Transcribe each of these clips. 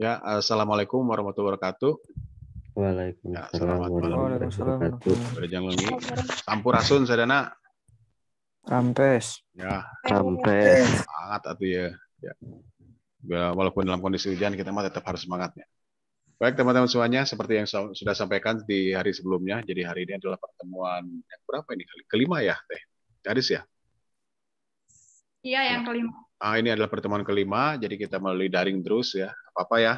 Ya, eh, assalamualaikum warahmatullahi wabarakatuh. Waalaikumsalam. Ya, warahmatullahi wabarakatuh. malam. lagi. Sampurasun sadana. Kampes. Ya. Rampes. Semangat atau ya. ya. ya. Walaupun dalam kondisi hujan kita mah tetap harus semangatnya. Baik teman-teman semuanya, seperti yang sudah sampaikan di hari sebelumnya, jadi hari ini adalah pertemuan yang berapa ini? Kelima ya, Teh? Haris ya? Iya, yang kelima. Ah, ini adalah pertemuan kelima, jadi kita melalui daring terus ya, apa-apa ya.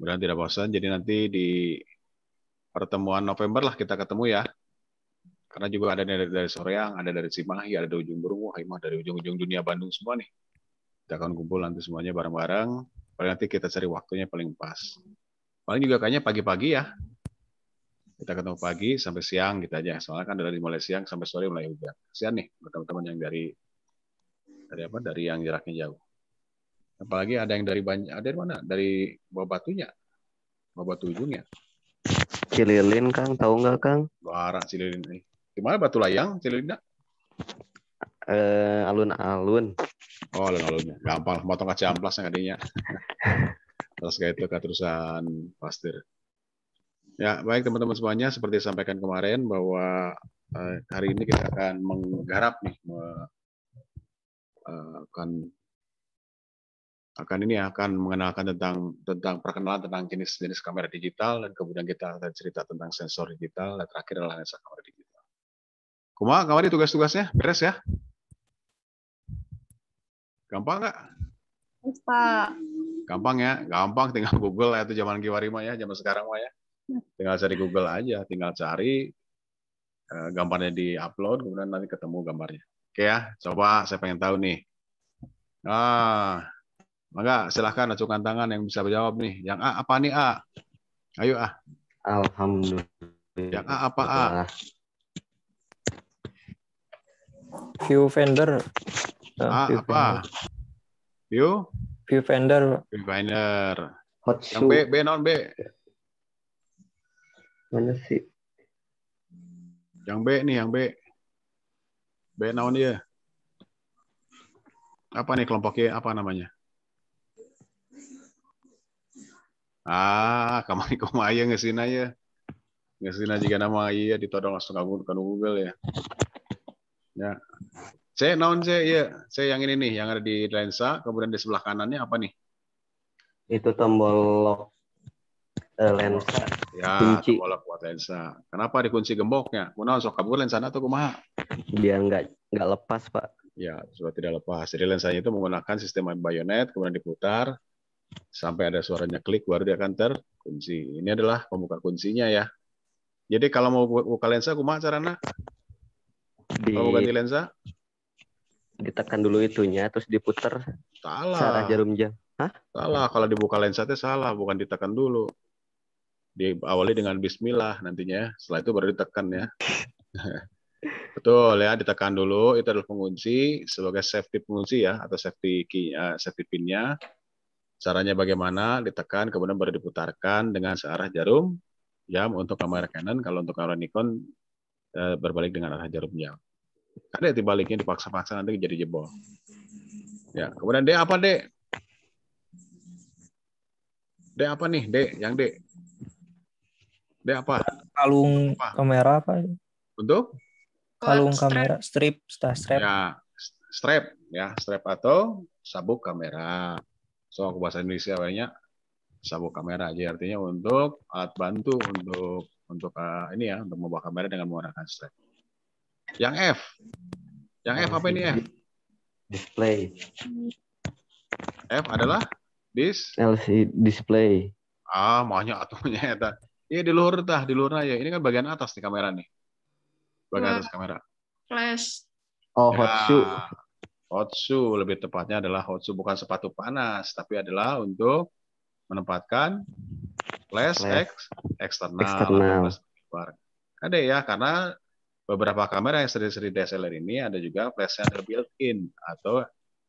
Mudah tidak bosan, jadi nanti di pertemuan November lah kita ketemu ya. Karena juga ada dari, dari Soreang, ada dari Cimahi, ada dari ujung Burung, wah imah dari ujung-ujung dunia Bandung semua nih. Kita akan kumpul nanti semuanya bareng-bareng. Paling nanti kita cari waktunya paling pas. Paling juga kayaknya pagi-pagi ya. Kita ketemu pagi sampai siang gitu aja. Soalnya kan dari mulai siang sampai sore mulai hujan. Kasihan nih teman-teman yang dari dari apa dari yang jaraknya jauh apalagi ada yang dari banyak ada dari mana dari bawah batunya bawah batu ujungnya Cililin Kang tahu nggak Kang Barang Cililin ini gimana Batu Layang Cililin eh alun-alun oh alun-alun ya. gampang motong kaca amplas yang adanya terus kayak itu keterusan pastir ya baik teman-teman semuanya seperti disampaikan kemarin bahwa eh, hari ini kita akan menggarap nih akan akan ini akan mengenalkan tentang tentang perkenalan tentang jenis-jenis kamera digital dan kemudian kita akan cerita tentang sensor digital dan terakhir adalah lensa kamera digital. Kuma, kamari tugas-tugasnya beres ya? Gampang nggak? Pak. Gampang ya, gampang tinggal Google ya itu zaman Kiwarima ya, zaman sekarang mah ya. Tinggal cari Google aja, tinggal cari eh, gambarnya di-upload kemudian nanti ketemu gambarnya. Oke ya, coba saya pengen tahu nih. Ah, maka silahkan acungkan tangan yang bisa menjawab nih. Yang A apa nih A? Ayo A. Alhamdulillah. Yang A apa A? View vendor. A ah, view apa? View? View vendor. View vendor. Hot yang B, B non B. Mana sih? Yang B nih, yang B. B ya? Apa nih kelompoknya? Apa namanya? Ah, kamari kumaha aya aja, ya. aja jika nama iya ditodong langsung kamu ke Google ya. Ya. C naon C ya. C yang ini nih yang ada di lensa kemudian di sebelah kanannya apa nih? Itu tombol lock Eh, lensa. Ya, kunci. bolak buat lensa. Kenapa dikunci gemboknya? Mau sok kabur lensa atau kumaha? Dia nggak nggak lepas pak. Ya, sudah tidak lepas. Jadi lensanya itu menggunakan sistem bayonet, kemudian diputar sampai ada suaranya klik, baru dia akan terkunci. Ini adalah pembuka kuncinya ya. Jadi kalau mau buka lensa, kumaha caranya? Di... Kalau mau ganti lensa? Ditekan dulu itunya, terus diputar. Salah. Cara jarum jam. Hah? Salah, kalau dibuka lensa itu salah, bukan ditekan dulu diawali dengan bismillah nantinya. Setelah itu baru ditekan ya. Betul ya, ditekan dulu itu adalah pengunci sebagai safety pengunci ya atau safety key, uh, safety pinnya. Caranya bagaimana? Ditekan kemudian baru diputarkan dengan searah jarum jam untuk kamera Canon. Kalau untuk kamera Nikon uh, berbalik dengan arah jarum jam. Ada dibaliknya dipaksa-paksa nanti jadi jebol. Ya, kemudian D apa D? D apa nih D? Yang D? Dia apa? Kalung apa? kamera apa? Untuk? Kalung strap. kamera, strip, strap. Ya, strap ya, strap atau sabuk kamera. So aku bahasa Indonesia banyak sabuk kamera aja artinya untuk alat bantu untuk untuk uh, ini ya untuk membawa kamera dengan menggunakan strap. Yang F. Yang F apa ini F? Display. F adalah dis LCD display. Ah, maunya atuhnya eta. Ya, Iya di luhur tah, di luhur aja Ini kan bagian atas nih kamera nih. Bagian nah, atas kamera. Flash. Oh, ya. hot shoe. Hot shoe lebih tepatnya adalah hot shoe bukan sepatu panas, tapi adalah untuk menempatkan flash, flash. Eks, eksternal. eksternal. Ada ya karena beberapa kamera yang seri-seri DSLR ini ada juga flash yang built-in atau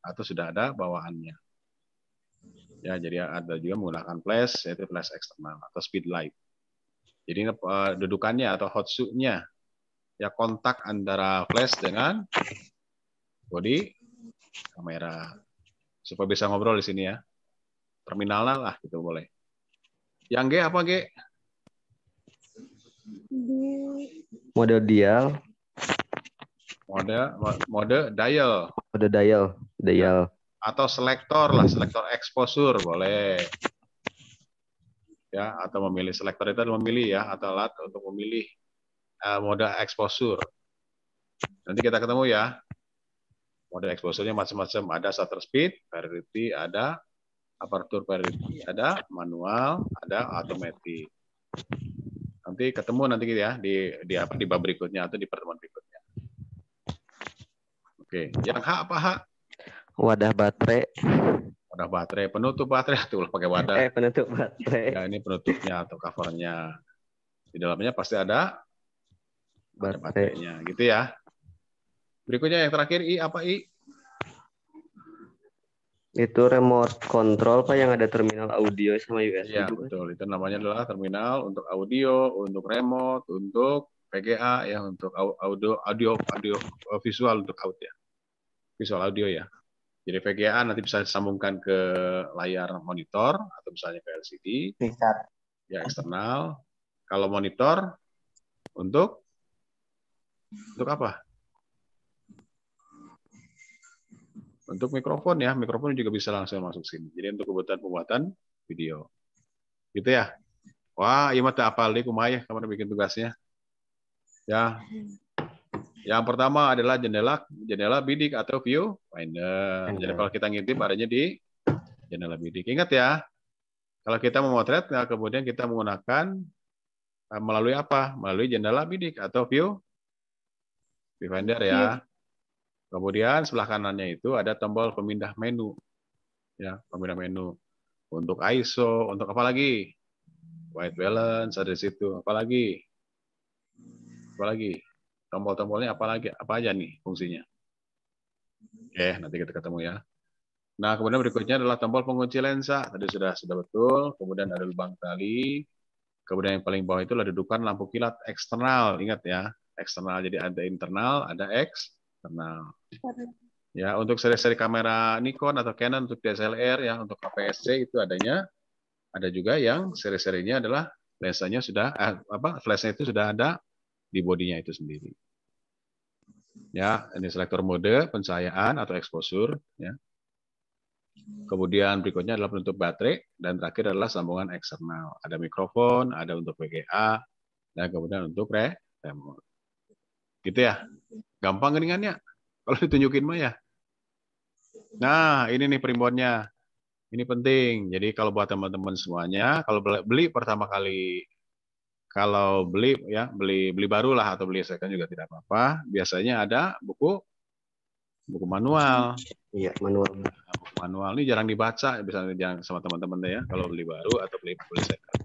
atau sudah ada bawaannya ya jadi ada juga menggunakan flash yaitu flash eksternal atau speed light jadi uh, dudukannya atau hot suit hotshu-nya ya kontak antara flash dengan body kamera supaya bisa ngobrol di sini ya. Terminalnya lah gitu boleh. Yang G apa G? Model dial. model mode dial. Mode dial, dial. Atau selektor lah, selektor exposure boleh ya atau memilih selektor itu memilih ya atau alat untuk memilih uh, mode exposure. Nanti kita ketemu ya. Mode exposure-nya macam-macam. Ada shutter speed, priority ada aperture priority ada manual, ada automatic. Nanti ketemu nanti ya di di apa di bab berikutnya atau di pertemuan berikutnya. Oke, yang hak apa hak Wadah baterai udah baterai penutup baterai tuh pakai wadah eh, penutup baterai ya ini penutupnya atau covernya di dalamnya pasti ada baterai. baterainya gitu ya berikutnya yang terakhir i apa i itu remote control pak yang ada terminal audio sama USB ya, betul itu namanya adalah terminal untuk audio untuk remote untuk PGA ya untuk audio audio audio visual untuk audio visual audio ya jadi VGA nanti bisa disambungkan ke layar monitor atau misalnya ke LCD. Bisa. Ya eksternal. Kalau monitor untuk untuk apa? Untuk mikrofon ya, mikrofon juga bisa langsung masuk sini. Jadi untuk kebutuhan pembuatan video. Gitu ya. Wah, iya mah apa lagi kumaya kamu bikin tugasnya. Ya, hmm. Yang pertama adalah jendela jendela bidik atau view Okay. Jadi kalau kita ngintip adanya di jendela bidik. Ingat ya, kalau kita memotret, nah kemudian kita menggunakan eh, melalui apa? Melalui jendela bidik atau view viewfinder ya. Iya. Kemudian sebelah kanannya itu ada tombol pemindah menu. Ya, pemindah menu. Untuk ISO, untuk apa lagi? White balance ada di situ. Apa lagi? Apa lagi? Tombol-tombolnya apalagi apa aja nih fungsinya? Oke, nanti kita ketemu ya. Nah, kemudian berikutnya adalah tombol pengunci lensa. Tadi sudah sudah betul. Kemudian ada lubang tali. Kemudian yang paling bawah itu adalah dudukan lampu kilat eksternal. Ingat ya, eksternal. Jadi ada internal, ada eksternal. Ya, untuk seri-seri kamera Nikon atau Canon untuk DSLR ya, untuk APS-C itu adanya. Ada juga yang seri-serinya adalah lensanya sudah eh, apa? Flashnya itu sudah ada di bodinya itu sendiri ya ini selektor mode pencahayaan atau eksposur. ya kemudian berikutnya adalah penutup baterai dan terakhir adalah sambungan eksternal ada mikrofon ada untuk VGA dan kemudian untuk re remote gitu ya gampang ringannya kalau ditunjukin mah ya nah ini nih primbonnya ini penting jadi kalau buat teman-teman semuanya kalau beli pertama kali kalau beli ya beli beli lah atau beli second juga tidak apa-apa. Biasanya ada buku buku manual. Iya manual. Buku manual ini jarang dibaca, bisa jarang sama teman-teman ya. Kalau beli baru atau beli beli second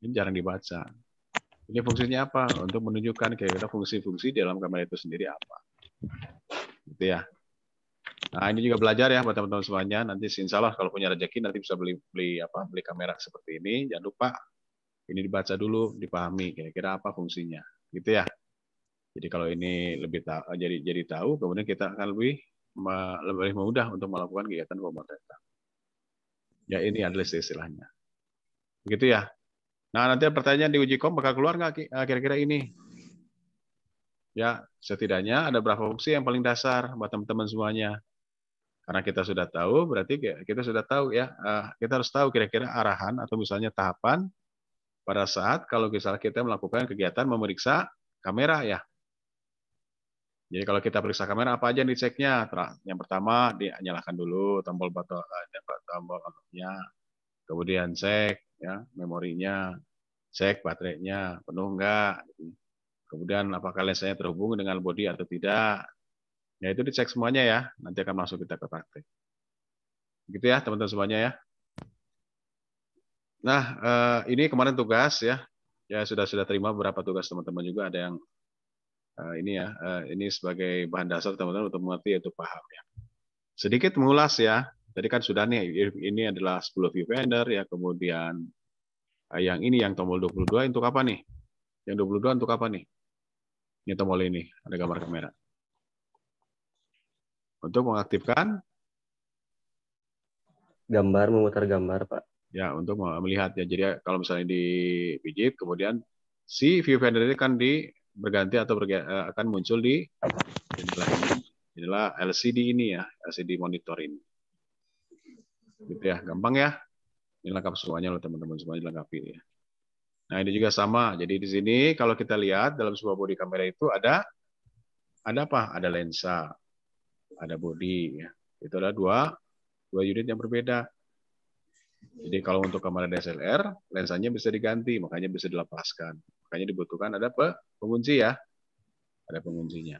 ini jarang dibaca. Ini fungsinya apa? Untuk menunjukkan kira-kira fungsi-fungsi di dalam kamera itu sendiri apa. Gitu ya. Nah, ini juga belajar ya buat teman-teman semuanya. Nanti insya Allah kalau punya rezeki nanti bisa beli beli apa? Beli kamera seperti ini. Jangan lupa ini dibaca dulu, dipahami kira-kira apa fungsinya, gitu ya. Jadi kalau ini lebih tahu, jadi jadi tahu, kemudian kita akan lebih lebih mudah untuk melakukan kegiatan pemotretan. Ya ini adalah istilahnya. Begitu ya. Nah nanti pertanyaan di uji kom bakal keluar nggak ah, kira-kira ini? Ya setidaknya ada berapa fungsi yang paling dasar buat teman-teman semuanya. Karena kita sudah tahu, berarti kita sudah tahu ya, ah, kita harus tahu kira-kira arahan atau misalnya tahapan pada saat kalau misalnya kita melakukan kegiatan memeriksa kamera ya. Jadi kalau kita periksa kamera apa aja yang diceknya? Yang pertama dinyalakan dulu tombol botol eh, tombol ya. Kemudian cek ya memorinya, cek baterainya penuh enggak. Kemudian apakah lensanya terhubung dengan body atau tidak. Ya itu dicek semuanya ya. Nanti akan masuk kita ke praktek. Gitu ya teman-teman semuanya ya. Nah, eh, ini kemarin tugas ya. Ya sudah sudah terima beberapa tugas teman-teman juga ada yang eh, ini ya. Eh, ini sebagai bahan dasar teman-teman untuk mengerti yaitu paham ya. Sedikit mengulas ya. Tadi kan sudah nih ini adalah 10 viewfinder ya kemudian yang ini yang tombol 22 untuk apa nih? Yang 22 untuk apa nih? Ini tombol ini, ada gambar kamera. Untuk mengaktifkan gambar memutar gambar, Pak ya untuk melihat ya. Jadi kalau misalnya di dipijit kemudian si viewfinder ini kan di berganti atau e, akan muncul di jendela ini. Jendela LCD ini ya, LCD monitor ini. Gitu ya, gampang ya. Ini lengkap semuanya loh teman-teman semuanya dilengkapi ya. Nah, ini juga sama. Jadi di sini kalau kita lihat dalam sebuah body kamera itu ada ada apa? Ada lensa, ada body ya. Itu adalah dua dua unit yang berbeda. Jadi kalau untuk kamera DSLR, lensanya bisa diganti, makanya bisa dilepaskan. Makanya dibutuhkan ada apa? pengunci ya. Ada penguncinya.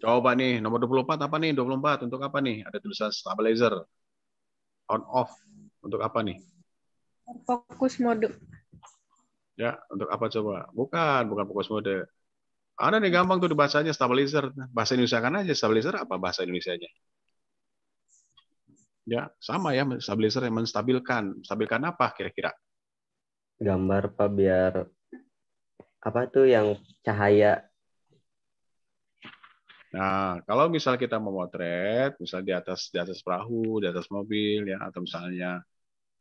Coba nih, nomor 24 apa nih? 24 untuk apa nih? Ada tulisan stabilizer. On off. Untuk apa nih? Fokus mode. Ya, untuk apa coba? Bukan, bukan fokus mode. Ada nih gampang tuh dibacanya stabilizer. Bahasa Indonesia kan aja stabilizer apa bahasa Indonesianya? nya Ya, sama ya stabilizer yang menstabilkan. Stabilkan apa kira-kira? Gambar Pak biar apa tuh yang cahaya Nah, kalau misal kita memotret, misal di atas di atas perahu, di atas mobil, ya, atau misalnya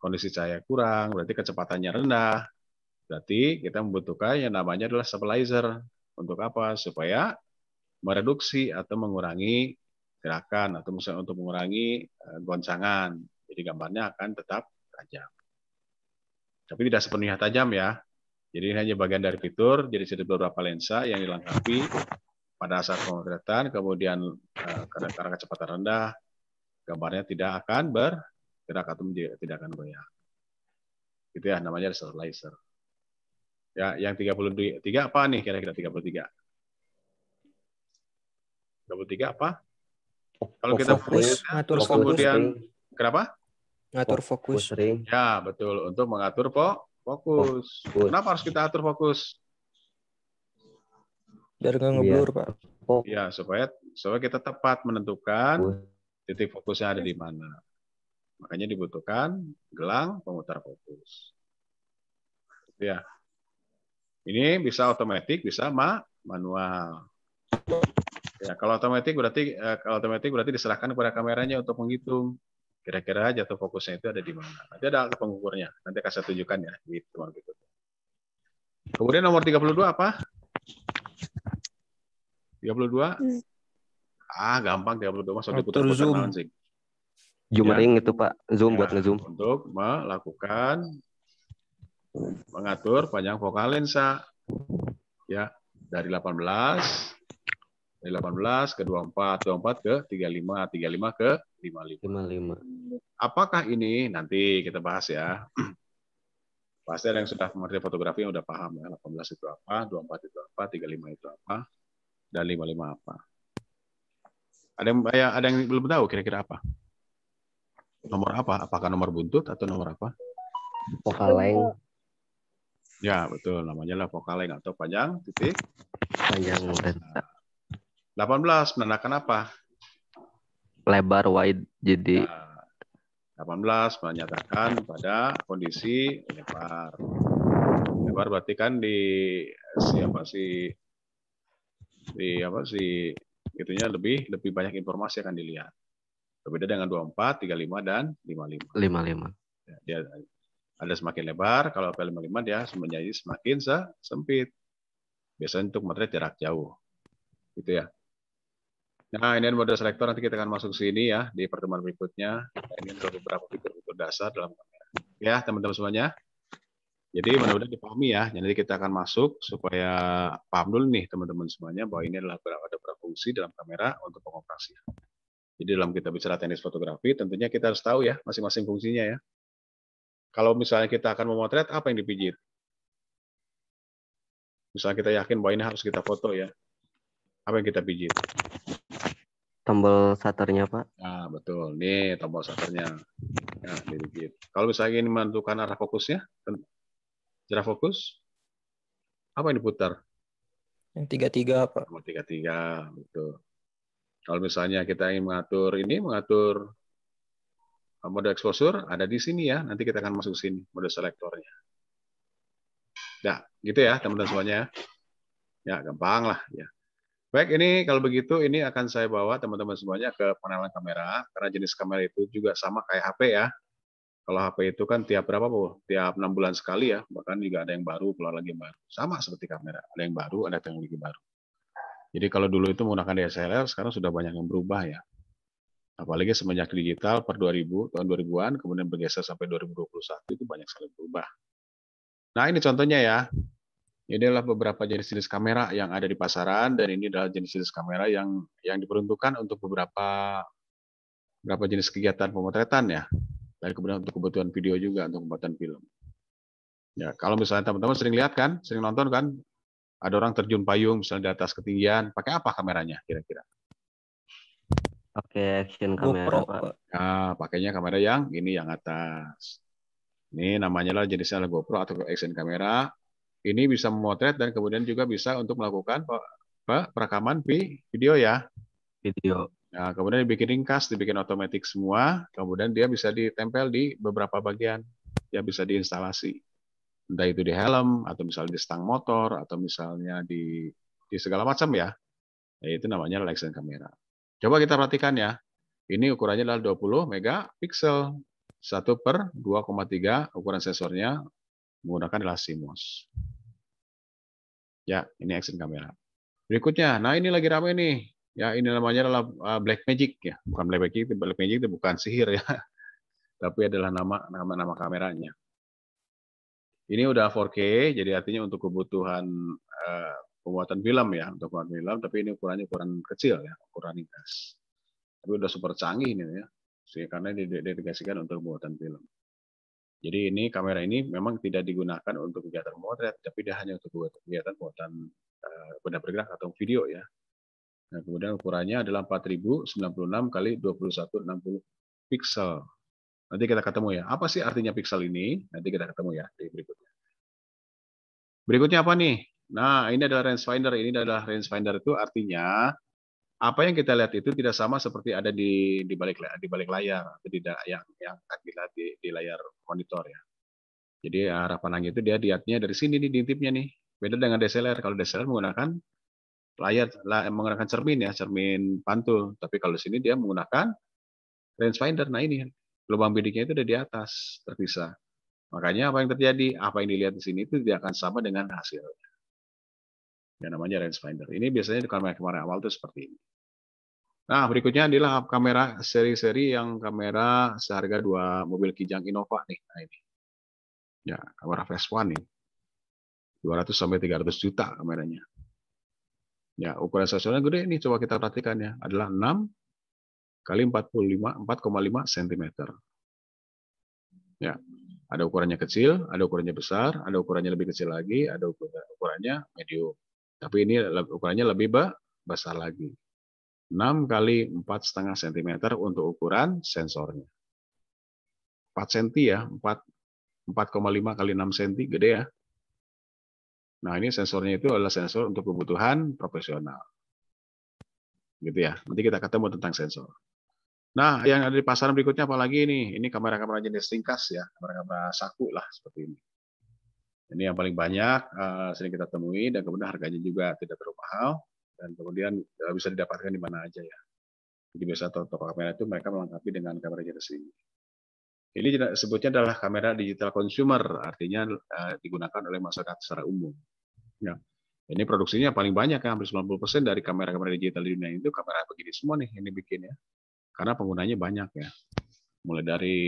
kondisi cahaya kurang, berarti kecepatannya rendah. Berarti kita membutuhkan yang namanya adalah stabilizer. Untuk apa? Supaya mereduksi atau mengurangi gerakan atau misalnya untuk mengurangi eh, goncangan. Jadi gambarnya akan tetap tajam. Tapi tidak sepenuhnya tajam ya. Jadi ini hanya bagian dari fitur, jadi ada beberapa lensa yang dilengkapi pada saat pemotretan, kemudian eh, karena kecepatan rendah, gambarnya tidak akan bergerak atau tidak akan goyang. Itu ya namanya laser laser. Ya, yang 33 apa nih kira-kira 33? 33 apa? Kalau kita fokus, terus ya, kemudian fokus kenapa? Ngatur fokus. Ya betul untuk mengatur po fokus. fokus. Kenapa harus kita atur fokus? Biar nggak iya. ngeblur ya. pak. Ya supaya supaya kita tepat menentukan titik fokusnya ada di mana. Makanya dibutuhkan gelang pemutar fokus. Ya. Ini bisa otomatis, bisa ma manual. Ya, kalau otomatis berarti eh, kalau otomatis berarti diserahkan kepada kameranya untuk menghitung kira-kira jatuh fokusnya itu ada di mana. Nanti ada pengukurnya. Nanti akan saya tunjukkan ya di gitu, teman berikutnya. Kemudian nomor 32 apa? 32? Hmm. Ah, gampang 32 masuk di putar-putar naon Zoomering ya. itu Pak, zoom ya, buat ngezoom. Untuk melakukan mengatur panjang vokal lensa ya dari 18 dari 18 ke 24, 24 ke 35, 35 ke 55. 55. Apakah ini nanti kita bahas ya. Pasti ada yang sudah mengerti fotografi yang sudah paham ya. 18 itu apa, 24 itu apa, 35 itu apa, dan 55 apa. Ada yang ya, ada yang belum tahu kira-kira apa? Nomor apa? Apakah nomor buntut atau nomor apa? Vokal lain. Ya, betul. Namanya lah vokal lain atau panjang titik panjang nah. 18 menandakan apa? Lebar wide jadi ya, nah, 18 menyatakan pada kondisi lebar. Lebar berarti kan di siapa sih di apa sih itunya lebih lebih banyak informasi akan dilihat. Berbeda dengan 24, 35 dan 55. 55. Ya, dia ada semakin lebar, kalau P55 dia menjadi semakin sempit. Biasanya untuk materi jarak jauh. Gitu ya. Nah, ini model selektor nanti kita akan masuk ke sini ya di pertemuan berikutnya. Ini untuk beberapa fitur-fitur dasar dalam kamera. Ya, teman-teman semuanya. Jadi mudah-mudahan dipahami ya. Jadi kita akan masuk supaya paham dulu nih teman-teman semuanya bahwa ini adalah ada beberapa fungsi dalam kamera untuk pengoperasian. Jadi dalam kita bicara teknis fotografi, tentunya kita harus tahu ya masing-masing fungsinya ya. Kalau misalnya kita akan memotret, apa yang dipijit? Misalnya kita yakin bahwa ini harus kita foto ya. Apa yang kita pijit? tombol shutternya pak nah betul nih tombol shutternya nah ya, dikit gitu. kalau misalnya ingin menentukan arah fokusnya cara fokus apa yang diputar yang tiga tiga pak oh, tiga tiga betul kalau misalnya kita ingin mengatur ini mengatur ah, mode exposure ada di sini ya nanti kita akan masuk sini mode selektornya nah gitu ya teman-teman semuanya ya, ya gampang lah ya Baik, ini kalau begitu ini akan saya bawa teman-teman semuanya ke panelan kamera karena jenis kamera itu juga sama kayak HP ya. Kalau HP itu kan tiap berapa bu? Tiap enam bulan sekali ya, bahkan juga ada yang baru keluar lagi yang baru. Sama seperti kamera, ada yang baru, ada yang lebih baru. Jadi kalau dulu itu menggunakan DSLR, sekarang sudah banyak yang berubah ya. Apalagi semenjak digital per 2000, tahun 2000-an, kemudian bergeser sampai 2021 itu banyak sekali berubah. Nah ini contohnya ya, Ya ini adalah beberapa jenis-jenis kamera yang ada di pasaran dan ini adalah jenis-jenis kamera yang yang diperuntukkan untuk beberapa beberapa jenis kegiatan pemotretan ya. Dan kemudian untuk kebutuhan video juga untuk pembuatan film. Ya, kalau misalnya teman-teman sering lihat kan, sering nonton kan, ada orang terjun payung misalnya di atas ketinggian, pakai apa kameranya kira-kira? Oke action kamera, GoPro, Pak. Ya, pakainya kamera yang ini yang atas. Ini namanya lah jenisnya GoPro atau action kamera ini bisa memotret dan kemudian juga bisa untuk melakukan eh, perekaman video ya. Video. Nah, kemudian dibikin ringkas, dibikin otomatis semua, kemudian dia bisa ditempel di beberapa bagian, ya bisa diinstalasi. Entah itu di helm, atau misalnya di stang motor, atau misalnya di, di segala macam ya. Nah, itu namanya relaxing kamera. Coba kita perhatikan ya. Ini ukurannya adalah 20 megapiksel. 1 per 2,3 ukuran sensornya menggunakan adalah CMOS. Ya, ini action kamera. Berikutnya, nah ini lagi ramai nih. Ya, ini namanya adalah uh, black magic ya, bukan black magic, black magic itu bukan sihir ya. Tapi adalah nama nama nama kameranya. Ini udah 4K, jadi artinya untuk kebutuhan uh, pembuatan film ya, untuk pembuatan film, tapi ini ukurannya ukuran kecil ya, ukuran ringkas. Tapi udah super canggih ini ya. Karena didedikasikan untuk pembuatan film. Jadi ini kamera ini memang tidak digunakan untuk kegiatan motret, tapi dia hanya untuk kegiatan uh, eh, benda bergerak atau video ya. Nah, kemudian ukurannya adalah 4096 kali 2160 pixel. Nanti kita ketemu ya. Apa sih artinya pixel ini? Nanti kita ketemu ya di berikutnya. Berikutnya apa nih? Nah, ini adalah range finder. Ini adalah range finder itu artinya apa yang kita lihat itu tidak sama seperti ada di di balik di balik layar atau tidak yang yang kita di, di layar monitor ya. Jadi eh, arah pandang itu dia lihatnya dari sini nih diintipnya nih. Beda dengan DSLR. Kalau DSLR menggunakan layar menggunakan cermin ya, cermin pantul. Tapi kalau di sini dia menggunakan rangefinder. Nah ini lubang bidiknya itu ada di atas terpisah. Makanya apa yang terjadi, apa yang dilihat di sini itu tidak akan sama dengan hasilnya yang namanya range finder. Ini biasanya di kamera-kamera awal itu seperti ini. Nah, berikutnya adalah kamera seri-seri yang kamera seharga dua mobil Kijang Innova nih. Nah, ini. Ya, kamera One nih. 200 sampai 300 juta kameranya. Ya, ukuran sensornya gede nih coba kita perhatikan ya. Adalah 6 kali 45 4,5 cm. Ya. Ada ukurannya kecil, ada ukurannya besar, ada ukurannya lebih kecil lagi, ada ukurannya medium. Tapi ini ukurannya lebih besar lagi. 6 kali 4,5 cm untuk ukuran sensornya. 4 cm ya, 4,5 kali 6 cm gede ya. Nah, ini sensornya itu adalah sensor untuk kebutuhan profesional. Gitu ya. Nanti kita ketemu tentang sensor. Nah, yang ada di pasaran berikutnya apalagi ini? Ini kamera-kamera jenis ringkas ya, kamera-kamera saku lah seperti ini. Ini yang paling banyak eh, sering kita temui dan kemudian harganya juga tidak terlalu mahal dan kemudian eh, bisa didapatkan di mana aja ya. Jadi biasa toko kamera itu mereka melengkapi dengan kamera jenis ini. Ini sebutnya adalah kamera digital consumer, artinya eh, digunakan oleh masyarakat secara umum. Ya. Ini produksinya paling banyak, ya, hampir 90% dari kamera-kamera digital di dunia itu kamera begini semua nih yang dibikin ya. Karena penggunanya banyak ya mulai dari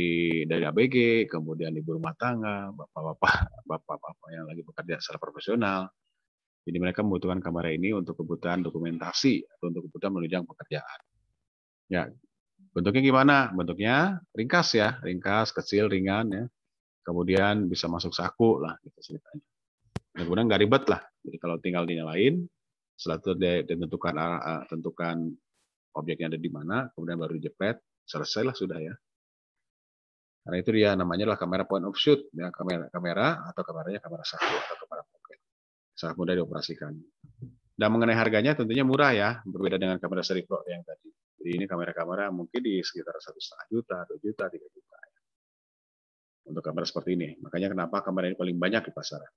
dari ABG, kemudian ibu rumah tangga, bapak-bapak, bapak-bapak yang lagi bekerja secara profesional. Jadi mereka membutuhkan kamar ini untuk kebutuhan dokumentasi atau untuk kebutuhan menunjang pekerjaan. Ya, bentuknya gimana? Bentuknya ringkas ya, ringkas, kecil, ringan ya. Kemudian bisa masuk saku lah gitu ceritanya. Dan kemudian nggak ribet lah. Jadi kalau tinggal dinyalain, setelah itu ditentukan ah, ah, tentukan objeknya ada di mana, kemudian baru dijepret, selesailah sudah ya. Karena itu dia namanya adalah kamera point of shoot, ya, kamera kamera atau kameranya kamera satu atau kamera pocket. Sangat mudah dioperasikan. Dan mengenai harganya tentunya murah ya, berbeda dengan kamera seri Pro yang tadi. Jadi ini kamera-kamera mungkin di sekitar satu setengah juta, dua juta, tiga juta. Ya. Untuk kamera seperti ini, makanya kenapa kamera ini paling banyak di pasaran.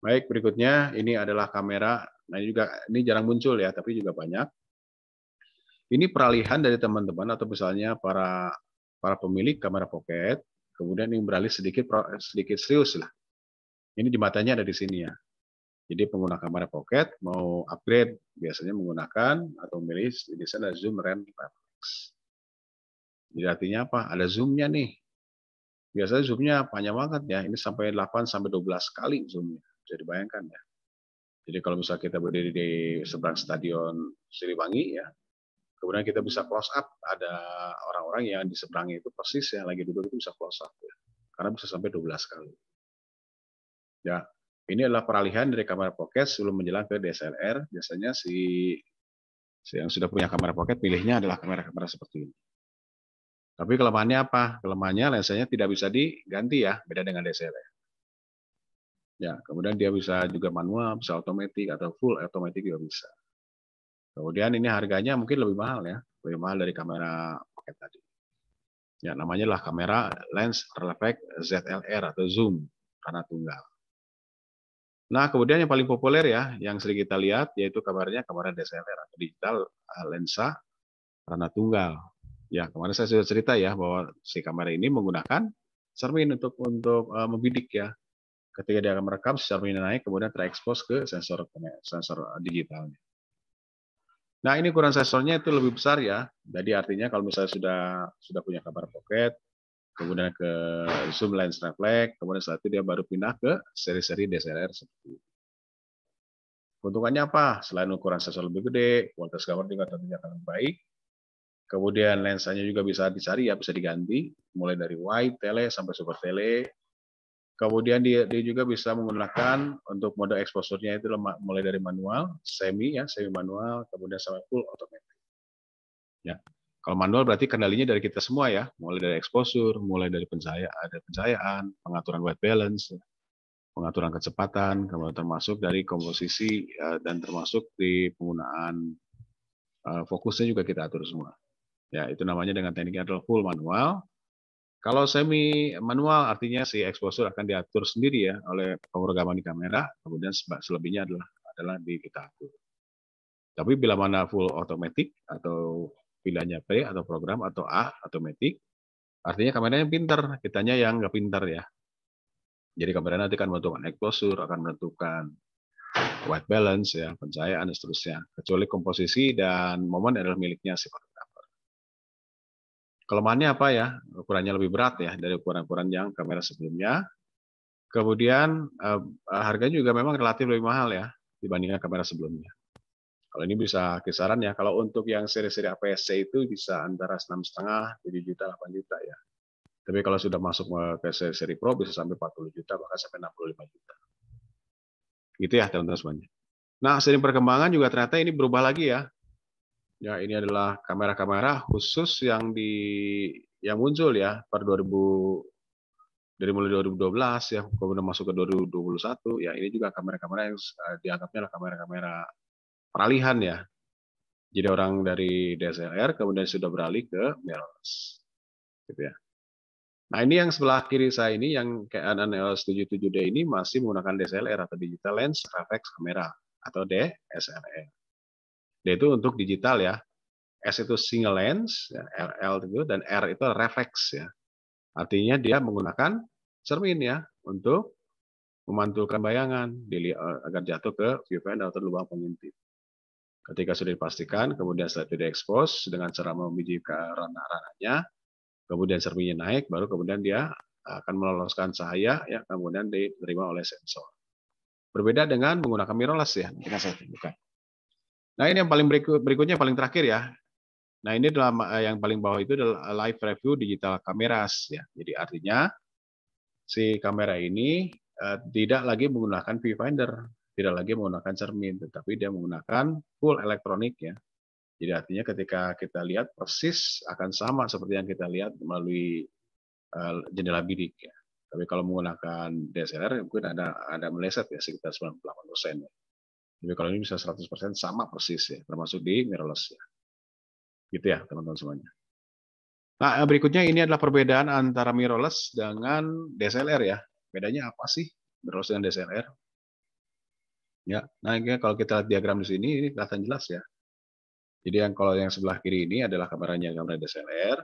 Baik, berikutnya ini adalah kamera. Nah, ini juga ini jarang muncul ya, tapi juga banyak. Ini peralihan dari teman-teman atau misalnya para para pemilik kamera pocket, kemudian yang beralih sedikit sedikit serius lah. Ini jembatannya ada di sini ya. Jadi pengguna kamera pocket mau upgrade biasanya menggunakan atau memilih di sana zoom rem reflex. Jadi artinya apa? Ada zoomnya nih. Biasanya zoomnya panjang banget ya. Ini sampai 8 sampai 12 kali zoomnya. jadi dibayangkan ya. Jadi kalau misalnya kita berdiri di seberang stadion Siliwangi ya, Kemudian kita bisa close up, ada orang-orang yang di seberangnya itu persis yang lagi duduk itu bisa close up. Ya. Karena bisa sampai 12 kali. Ya, ini adalah peralihan dari kamera pocket sebelum menjelang ke DSLR. Biasanya si, si yang sudah punya kamera pocket pilihnya adalah kamera-kamera seperti ini. Tapi kelemahannya apa? Kelemahannya lensanya tidak bisa diganti ya, beda dengan DSLR. Ya, kemudian dia bisa juga manual, bisa otomatis atau full otomatis juga bisa. Kemudian ini harganya mungkin lebih mahal ya, lebih mahal dari kamera paket tadi. Ya, namanya lah kamera lens reflect ZLR atau zoom karena tunggal. Nah, kemudian yang paling populer ya, yang sering kita lihat yaitu kabarnya kamera DSLR atau digital eh, lensa karena tunggal. Ya, kemarin saya sudah cerita ya bahwa si kamera ini menggunakan cermin untuk untuk uh, membidik ya. Ketika dia akan merekam, cermin naik kemudian terekspos ke sensor sensor eh, digitalnya. Nah, ini ukuran sensornya itu lebih besar ya. Jadi artinya kalau misalnya sudah sudah punya kamera pocket, kemudian ke zoom lens reflect, kemudian setelah itu dia baru pindah ke seri-seri DSLR seperti itu. Keuntungannya apa? Selain ukuran sensor lebih gede, kualitas gambar juga tentunya akan lebih baik. Kemudian lensanya juga bisa dicari ya, bisa diganti, mulai dari wide, tele, sampai super tele, Kemudian dia, dia juga bisa menggunakan untuk mode eksposurnya nya itu mulai dari manual, semi ya, semi manual, kemudian sampai full automatic. Ya. Kalau manual berarti kendalinya dari kita semua ya, mulai dari eksposur, mulai dari pencahayaan, ada pencahayaan, pengaturan white balance, pengaturan kecepatan, kemudian termasuk dari komposisi eh, dan termasuk di penggunaan eh, fokusnya juga kita atur semua. Ya, itu namanya dengan tekniknya adalah full manual, kalau semi manual artinya si exposure akan diatur sendiri ya oleh pemrograman di kamera, kemudian selebihnya adalah adalah di kita atur. Tapi bila mana full automatic atau pilihannya P atau program atau A automatic, artinya kameranya pintar, pinter, kitanya yang nggak pintar ya. Jadi kamera nanti akan menentukan exposure, akan menentukan white balance ya, pencahayaan dan seterusnya. Kecuali komposisi dan momen adalah miliknya si Kelemahannya apa ya? Ukurannya lebih berat ya dari ukuran-ukuran yang kamera sebelumnya. Kemudian eh, eh, harganya juga memang relatif lebih mahal ya dibandingkan kamera sebelumnya. Kalau ini bisa kisaran ya. Kalau untuk yang seri-seri APS-C itu bisa antara 6,5, tujuh juta, 8 juta ya. Tapi kalau sudah masuk ke seri Pro bisa sampai 40 juta bahkan sampai 65 juta. Gitu ya teman-teman semuanya. Nah, sering perkembangan juga ternyata ini berubah lagi ya. Ya, ini adalah kamera-kamera khusus yang di yang muncul ya per 2000 dari mulai 2012 ya kemudian masuk ke 2021 ya ini juga kamera-kamera yang eh, dianggapnya adalah kamera-kamera peralihan ya. Jadi orang dari DSLR kemudian sudah beralih ke mirrorless. Gitu ya. Nah, ini yang sebelah kiri saya ini yang Canon EOS 77D ini masih menggunakan DSLR atau digital lens reflex kamera atau DSLR yaitu untuk digital ya. S itu single lens, ya, L, L itu dan R itu reflex ya. Artinya dia menggunakan cermin ya untuk memantulkan bayangan eh, agar jatuh ke viewfinder atau lubang pengintip. Ketika sudah dipastikan, kemudian setelah itu diekspos dengan cara memiji ke ranah-ranahnya, kemudian cerminnya naik, baru kemudian dia akan meloloskan cahaya, ya kemudian diterima oleh sensor. Berbeda dengan menggunakan mirrorless ya, kita saya tunjukkan. Nah ini yang paling berikut, berikutnya paling terakhir ya. Nah ini dalam eh, yang paling bawah itu adalah live review digital kameras ya. Jadi artinya si kamera ini uh, tidak lagi menggunakan viewfinder, tidak lagi menggunakan cermin, tetapi dia menggunakan full elektronik ya. Jadi artinya ketika kita lihat persis akan sama seperti yang kita lihat melalui eh, jendela bidik ya. Tapi kalau menggunakan DSLR mungkin ada ada meleset ya sekitar 98 persen. Ya kalau ini bisa 100% sama persis ya, termasuk di mirrorless ya. Gitu ya, teman-teman semuanya. Nah, eh, berikutnya ini adalah perbedaan antara mirrorless dengan DSLR ya. Bedanya apa sih mirrorless dengan DSLR? Ya, nah ini kalau kita lihat diagram di sini ini kelihatan jelas ya. Jadi yang kalau yang sebelah kiri ini adalah kameranya kamera DSLR.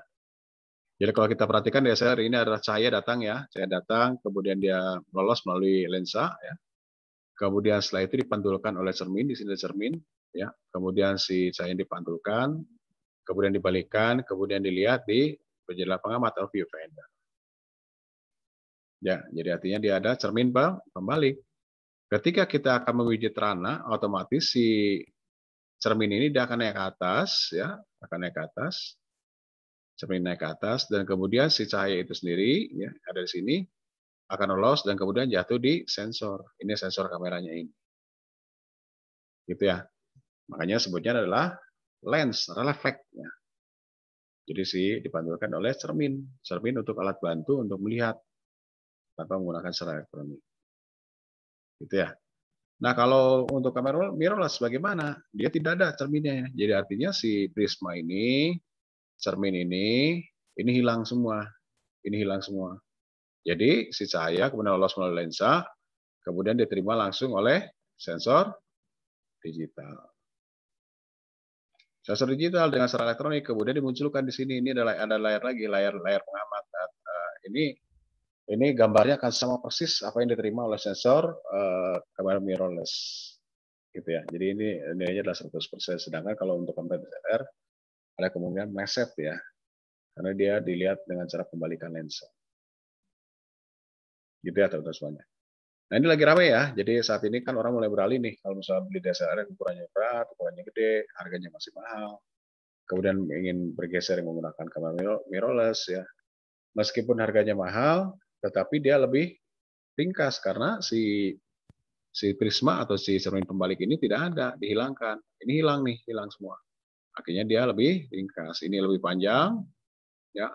Jadi kalau kita perhatikan DSLR ini adalah cahaya datang ya, cahaya datang kemudian dia lolos melalui lensa ya. Kemudian setelah itu dipantulkan oleh cermin, di sini ada cermin, ya. Kemudian si cahaya dipantulkan, kemudian dibalikkan, kemudian dilihat di penjelas pengamat atau viewfinder. Ya, jadi artinya dia ada cermin pembalik. Ketika kita akan memijit terana, otomatis si cermin ini dia akan naik ke atas, ya, akan naik ke atas. Cermin naik ke atas dan kemudian si cahaya itu sendiri, ya, ada di sini, akan lolos dan kemudian jatuh di sensor. Ini sensor kameranya ini. Gitu ya. Makanya sebutnya adalah lens, reflect. Jadi sih dipantulkan oleh cermin. Cermin untuk alat bantu untuk melihat tanpa menggunakan secara elektronik. Gitu ya. Nah kalau untuk kamera mirrorless bagaimana? Dia tidak ada cerminnya. Jadi artinya si prisma ini, cermin ini, ini hilang semua. Ini hilang semua jadi si cahaya kemudian lolos melalui lensa, kemudian diterima langsung oleh sensor digital. Sensor digital dengan secara elektronik kemudian dimunculkan di sini ini adalah ada layar lagi layar layar pengamat. Uh, ini ini gambarnya akan sama persis apa yang diterima oleh sensor uh, kamera mirrorless gitu ya. Jadi ini nilainya adalah 100%. Sedangkan kalau untuk kamera DSLR ada kemungkinan meset ya. Karena dia dilihat dengan cara pembalikan lensa gitu ya teman-teman semuanya. Nah ini lagi rame ya, jadi saat ini kan orang mulai beralih nih, kalau misalnya beli DSLR yang ukurannya berat, ukurannya gede, harganya masih mahal, kemudian ingin bergeser yang menggunakan kamera mirrorless ya, meskipun harganya mahal, tetapi dia lebih ringkas karena si si prisma atau si cermin pembalik ini tidak ada, dihilangkan. Ini hilang nih, hilang semua. Akhirnya dia lebih ringkas, ini lebih panjang, ya.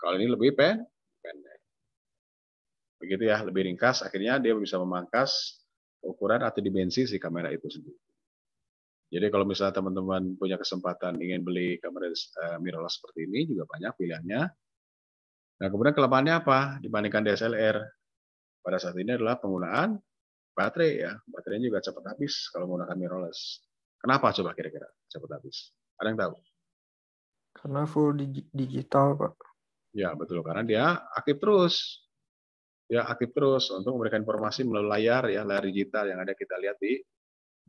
Kalau ini lebih pen, pendek begitu ya lebih ringkas akhirnya dia bisa memangkas ukuran atau dimensi si kamera itu sendiri jadi kalau misalnya teman-teman punya kesempatan ingin beli kamera eh, mirrorless seperti ini juga banyak pilihannya nah kemudian kelemahannya apa dibandingkan DSLR pada saat ini adalah penggunaan baterai ya baterainya juga cepat habis kalau menggunakan mirrorless kenapa coba kira-kira cepat habis ada yang tahu karena full digital pak ya betul karena dia aktif terus ya aktif terus untuk memberikan informasi melalui layar ya layar digital yang ada kita lihat di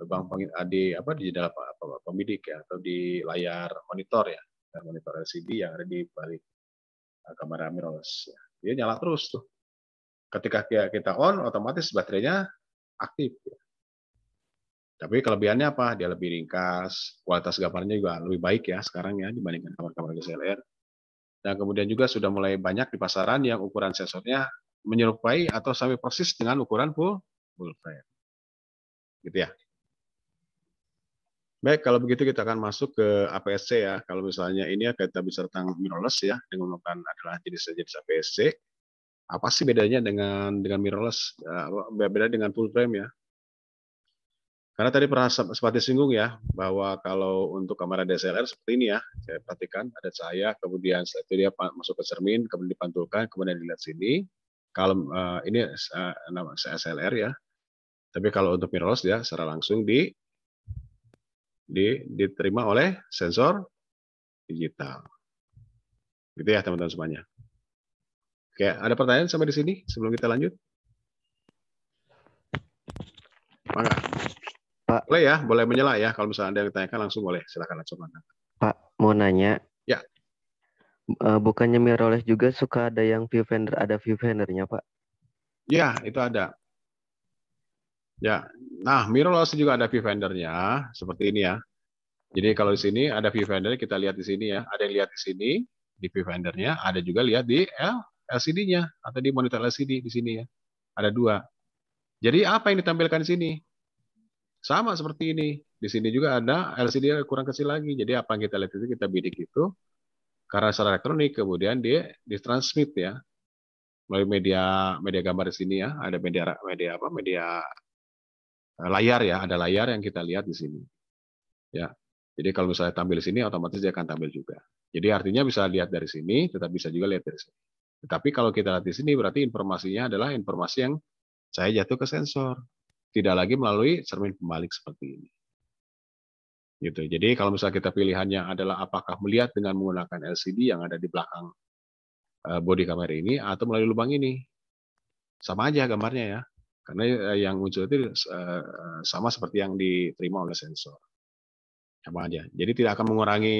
lubang pengin ah, di apa di jendela ah, pemidik ya atau di layar monitor ya layar monitor LCD yang ada di balik ah, kamera mirrorless ya. dia nyala terus tuh ketika kita on otomatis baterainya aktif ya. tapi kelebihannya apa dia lebih ringkas kualitas gambarnya juga lebih baik ya sekarang ya dibandingkan kamera-kamera DSLR dan kemudian juga sudah mulai banyak di pasaran yang ukuran sensornya menyerupai atau sampai persis dengan ukuran full, full frame. Gitu ya. Baik, kalau begitu kita akan masuk ke APS-C ya. Kalau misalnya ini ya kita bisa tentang mirrorless ya, dengan menggunakan adalah jenis-jenis APS-C. Apa sih bedanya dengan dengan mirrorless? Ya, beda dengan full frame ya. Karena tadi pernah sempat disinggung ya bahwa kalau untuk kamera DSLR seperti ini ya, saya perhatikan ada cahaya, kemudian setelah itu dia masuk ke cermin, kemudian dipantulkan, kemudian dilihat sini, kalau uh, ini uh, eh, SLR ya. Tapi kalau untuk mirrorless ya secara langsung di, di diterima oleh sensor digital. Gitu ya teman-teman semuanya. Oke, ada pertanyaan sampai di sini sebelum kita lanjut? Mangga. Pak. Boleh ya, boleh menyela ya. Kalau misalnya ada yang ditanyakan langsung boleh. Silakan langsung. Pak, mau nanya uh, bukannya mirrorless juga suka ada yang viewfinder, ada view Pak? Ya, itu ada. Ya, nah mirrorless juga ada view seperti ini ya. Jadi kalau di sini ada view kita lihat di sini ya. Ada yang lihat di sini di view ada juga lihat di LCD-nya atau di monitor LCD di sini ya. Ada dua. Jadi apa yang ditampilkan di sini? Sama seperti ini. Di sini juga ada LCD kurang kecil lagi. Jadi apa yang kita lihat itu kita bidik itu karena secara elektronik kemudian dia ditransmit ya melalui media media gambar di sini ya ada media media apa media eh, layar ya ada layar yang kita lihat di sini ya jadi kalau misalnya tampil di sini otomatis dia akan tampil juga jadi artinya bisa lihat dari sini tetapi bisa juga lihat dari sini tetapi kalau kita lihat di sini berarti informasinya adalah informasi yang saya jatuh ke sensor tidak lagi melalui cermin pembalik seperti ini gitu. Jadi kalau misalnya kita pilihannya adalah apakah melihat dengan menggunakan LCD yang ada di belakang eh, body kamera ini atau melalui lubang ini. Sama aja gambarnya ya. Karena eh, yang muncul itu eh, sama seperti yang diterima oleh sensor. Sama aja. Jadi tidak akan mengurangi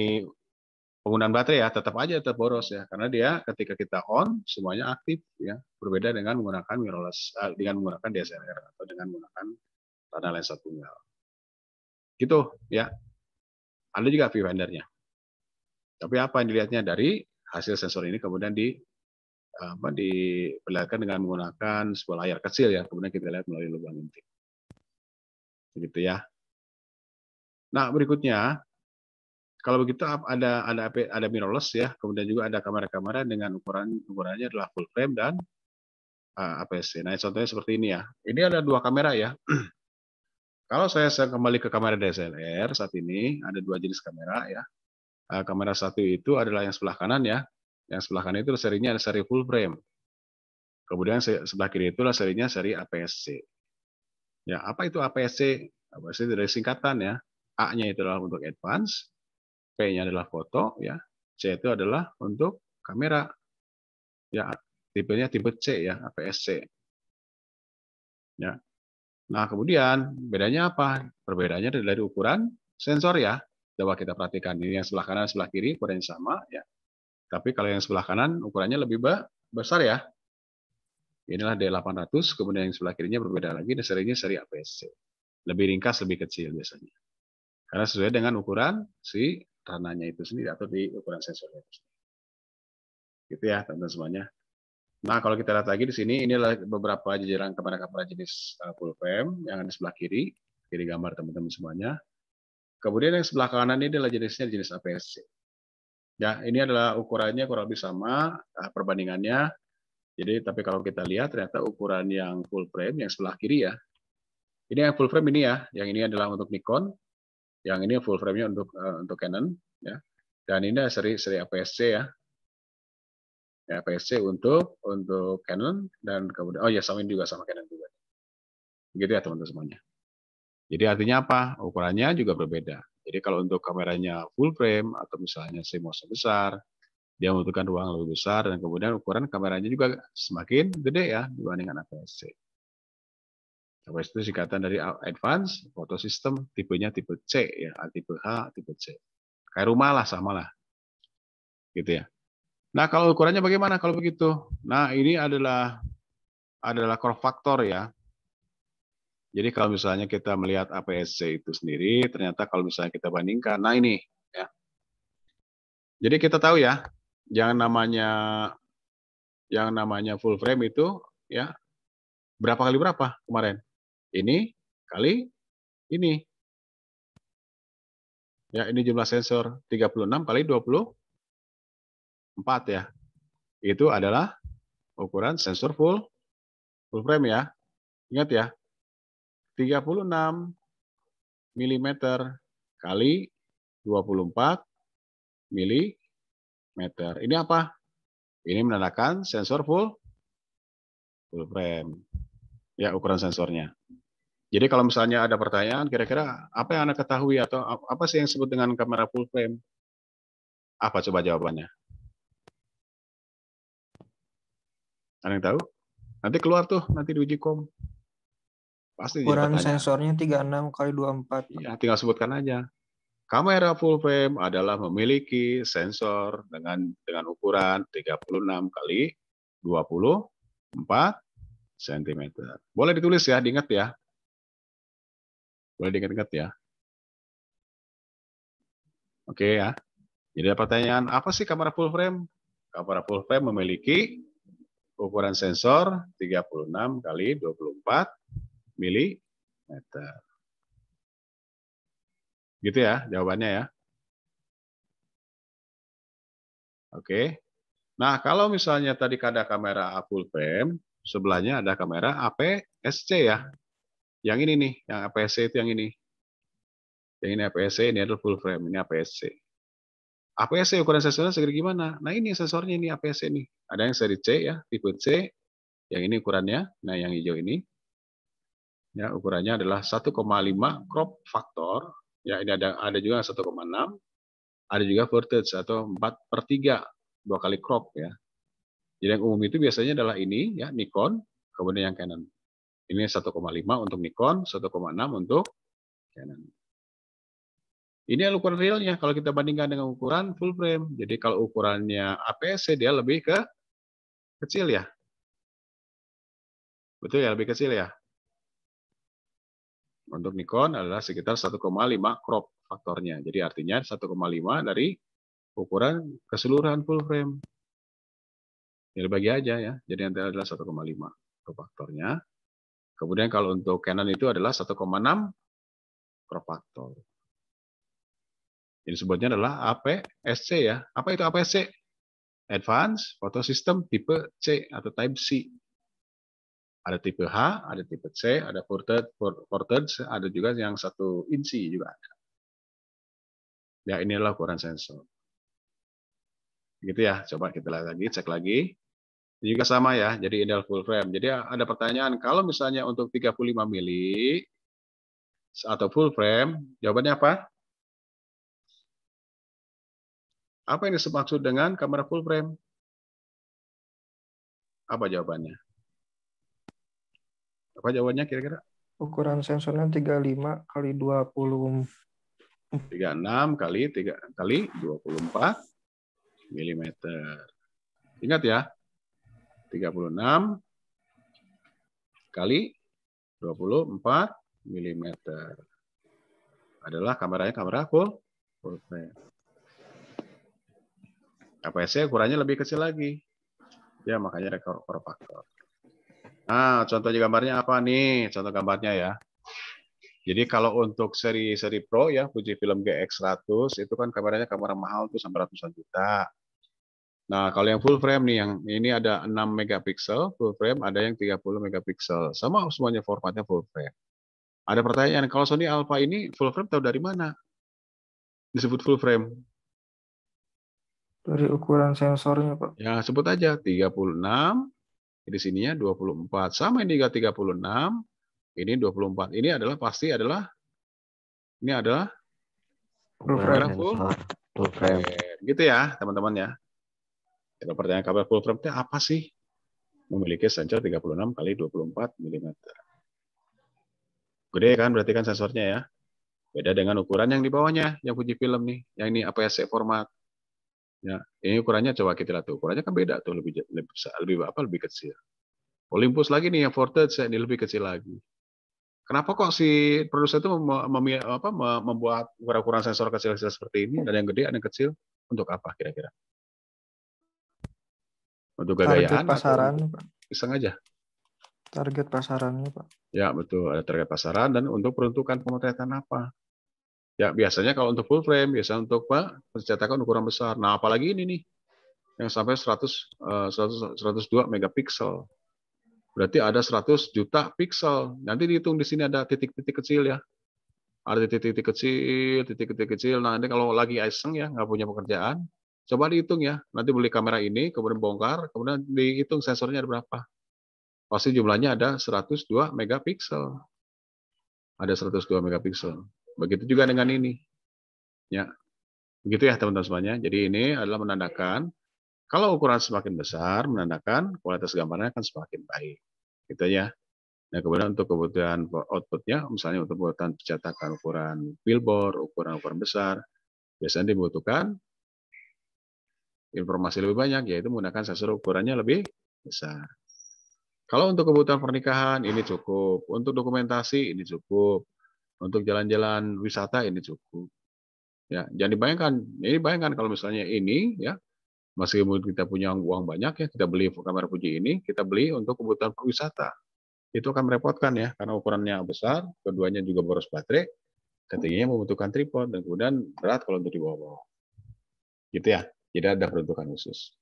penggunaan baterai ya, tetap aja tetap boros ya. Karena dia ketika kita on semuanya aktif ya. Berbeda dengan menggunakan mirrorless dengan menggunakan DSLR atau dengan menggunakan tanda lensa tunggal. Gitu ya. Anda juga viewfindernya. Tapi apa yang dilihatnya dari hasil sensor ini kemudian di apa diperlihatkan dengan menggunakan sebuah layar kecil ya, kemudian kita lihat melalui lubang inti. Begitu ya. Nah, berikutnya kalau begitu ada ada ada mirrorless ya, kemudian juga ada kamera-kamera dengan ukuran ukurannya adalah full frame dan uh, APS-C. Nah, contohnya seperti ini ya. Ini ada dua kamera ya. Kalau saya, saya kembali ke kamera DSLR saat ini ada dua jenis kamera ya. Eh, kamera satu itu adalah yang sebelah kanan ya. Yang sebelah kanan itu serinya ada seri full frame. Kemudian sebelah kiri itulah serinya seri APS-C. Ya, apa itu APS-C? APS-C dari singkatan ya. A-nya itu adalah untuk advance, P-nya adalah foto ya. C itu adalah untuk kamera. Ya, tipenya tipe C ya, APS-C. Ya, Nah, kemudian bedanya apa? Perbedaannya dari ukuran sensor ya. Coba kita perhatikan ini yang sebelah kanan sebelah kiri ukurannya sama ya. Tapi kalau yang sebelah kanan ukurannya lebih besar ya. Inilah D800, kemudian yang sebelah kirinya berbeda lagi, dan serinya seri APS-C. Lebih ringkas, lebih kecil biasanya. Karena sesuai dengan ukuran si rananya itu sendiri atau di ukuran sensornya itu Gitu ya, teman-teman semuanya. Nah, kalau kita lihat lagi di sini, ini adalah beberapa jajaran kamera-kamera jenis full-frame eh, yang ada di sebelah kiri, kiri gambar teman-teman semuanya. Kemudian yang sebelah kanan ini adalah jenisnya jenis APS-C. Ya, ini adalah ukurannya kurang lebih sama eh, perbandingannya. Jadi, tapi kalau kita lihat ternyata ukuran yang full frame yang sebelah kiri ya. Ini yang full frame ini ya, yang ini adalah untuk Nikon, yang ini full frame-nya untuk uh, untuk Canon ya. Dan ini seri seri APS-C ya, ya PSC untuk untuk Canon dan kemudian oh ya sama juga sama Canon juga begitu ya teman-teman semuanya jadi artinya apa ukurannya juga berbeda jadi kalau untuk kameranya full frame atau misalnya CMOS besar dia membutuhkan ruang lebih besar dan kemudian ukuran kameranya juga semakin gede ya dibandingkan APS-C. APS itu singkatan dari Advanced Photo System, tipenya tipe C ya, tipe H, tipe C. Kayak rumah lah sama lah. Gitu ya. Nah, kalau ukurannya bagaimana kalau begitu? Nah, ini adalah adalah core factor ya. Jadi kalau misalnya kita melihat APS-C itu sendiri, ternyata kalau misalnya kita bandingkan, nah ini ya. Jadi kita tahu ya, yang namanya yang namanya full frame itu ya berapa kali berapa kemarin? Ini kali ini. Ya, ini jumlah sensor 36 kali 20 4 ya. Itu adalah ukuran sensor full full frame ya. Ingat ya. 36 mm kali 24 mm. Ini apa? Ini menandakan sensor full full frame. Ya, ukuran sensornya. Jadi kalau misalnya ada pertanyaan, kira-kira apa yang Anda ketahui atau apa sih yang disebut dengan kamera full frame? Apa coba jawabannya? Ada yang tahu? Nanti keluar tuh nanti di uji kom. Pasti Ukuran sensornya 36 kali 24. Ya, tinggal sebutkan aja. Kamera full frame adalah memiliki sensor dengan dengan ukuran 36 kali 24 cm. Boleh ditulis ya, diingat ya. Boleh diingat-ingat ya. Oke ya. Jadi ada pertanyaan, apa sih kamera full frame? Kamera full frame memiliki Ukuran sensor 36 kali 24 milimeter. Gitu ya jawabannya ya. Oke. Nah, kalau misalnya tadi ada kamera full frame, sebelahnya ada kamera APS-C ya. Yang ini nih, yang APS-C itu yang ini. Yang ini APS-C, ini adalah full frame, ini APS-C. APS ya, ukuran sensornya segede gimana? Nah ini sensornya ini APS nih. Ada yang seri C ya, tipe C. Yang ini ukurannya, nah yang hijau ini. Ya, ukurannya adalah 1,5 crop factor. Ya, ini ada ada juga 1,6. Ada juga voltage atau 4 per 3, dua kali crop ya. Jadi yang umum itu biasanya adalah ini ya, Nikon, kemudian yang Canon. Ini 1,5 untuk Nikon, 1,6 untuk Canon. Ini adalah ukuran realnya kalau kita bandingkan dengan ukuran full frame. Jadi kalau ukurannya APS-C dia lebih ke kecil ya. Betul ya, lebih kecil ya. Untuk Nikon adalah sekitar 1,5 crop faktornya. Jadi artinya 1,5 dari ukuran keseluruhan full frame. Ini bagi aja ya. Jadi nanti adalah 1,5 crop faktornya. Kemudian kalau untuk Canon itu adalah 1,6 crop faktor. Ini sebutnya adalah APSC ya. Apa itu APSC? Advanced Photo System tipe C atau type C. Ada tipe H, ada tipe C, ada ported, ported, ada juga yang satu inci juga ada. Ya inilah ukuran sensor. Gitu ya, coba kita lihat lagi, cek lagi. Ini Juga sama ya, jadi ini adalah full frame. Jadi ada pertanyaan, kalau misalnya untuk 35 mili atau full frame, jawabannya apa? Apa yang dimaksud dengan kamera full frame? Apa jawabannya? Apa jawabannya kira-kira? Ukuran sensornya 35 kali 20 36 kali 3 kali 24 mm. Ingat ya. 36 kali 24 mm. Adalah kameranya kamera full full frame. LPSC ukurannya lebih kecil lagi. Ya, makanya rekor core factor. Nah, contoh gambarnya apa nih? Contoh gambarnya ya. Jadi kalau untuk seri-seri pro ya, Fuji Film GX100 itu kan kameranya kamera mahal tuh sampai ratusan juta. Nah, kalau yang full frame nih yang ini ada 6 megapiksel full frame, ada yang 30 megapiksel. Sama semuanya formatnya full frame. Ada pertanyaan, kalau Sony Alpha ini full frame tahu dari mana? Disebut full frame. Dari ukuran sensornya, Pak. Ya, sebut aja 36. Di sininya 24. Sama ini 36. Ini 24. Ini adalah pasti adalah ini adalah full frame. Full, full frame. Gitu ya, teman-teman ya. Kalau pertanyaan kabel full frame itu apa sih? Memiliki sensor 36 kali 24 mm. Gede kan berarti kan sensornya ya. Beda dengan ukuran yang di bawahnya, yang puji film nih. Yang ini APS-C ya, format. Ya, ini ukurannya coba kita lihat tuh. Ukurannya kan beda tuh lebih lebih besar, lebih apa lebih kecil. Olympus lagi nih yang saya ini lebih kecil lagi. Kenapa kok si produsen itu mem, apa, membuat ukuran-ukuran sensor kecil-kecil seperti ini dan yang gede ada yang kecil untuk apa kira-kira? Untuk gaya Target pasaran, Pak. Iseng aja. Target pasarannya, Pak. Ya, betul. Ada target pasaran dan untuk peruntukan pemotretan apa? Ya biasanya kalau untuk full frame, biasanya untuk apa? Percetakan ukuran besar. Nah apalagi ini nih, yang sampai 100, 100 102 megapiksel. Berarti ada 100 juta piksel. Nanti dihitung di sini ada titik-titik kecil ya. Ada titik-titik kecil, titik-titik kecil. Nah, ini kalau lagi iseng ya, nggak punya pekerjaan, coba dihitung ya. Nanti beli kamera ini, kemudian bongkar, kemudian dihitung sensornya ada berapa. Pasti jumlahnya ada 102 megapiksel. Ada 102 megapiksel. Begitu juga dengan ini. Ya. Begitu ya teman-teman semuanya. Jadi ini adalah menandakan kalau ukuran semakin besar menandakan kualitas gambarnya akan semakin baik. Gitu ya. Nah, kemudian untuk kebutuhan outputnya, misalnya untuk kebutuhan percetakan ukuran billboard, ukuran-ukuran besar, biasanya dibutuhkan informasi lebih banyak, yaitu menggunakan sensor ukurannya lebih besar. Kalau untuk kebutuhan pernikahan, ini cukup. Untuk dokumentasi, ini cukup. Untuk jalan-jalan wisata ini cukup. Ya, jangan dibayangkan. Ini bayangkan kalau misalnya ini ya meskipun kita punya uang banyak ya kita beli kamera Fuji ini kita beli untuk kebutuhan perwisata itu akan merepotkan ya karena ukurannya besar keduanya juga boros baterai ketiganya membutuhkan tripod dan kemudian berat kalau untuk dibawa-bawa gitu ya tidak ada peruntukan khusus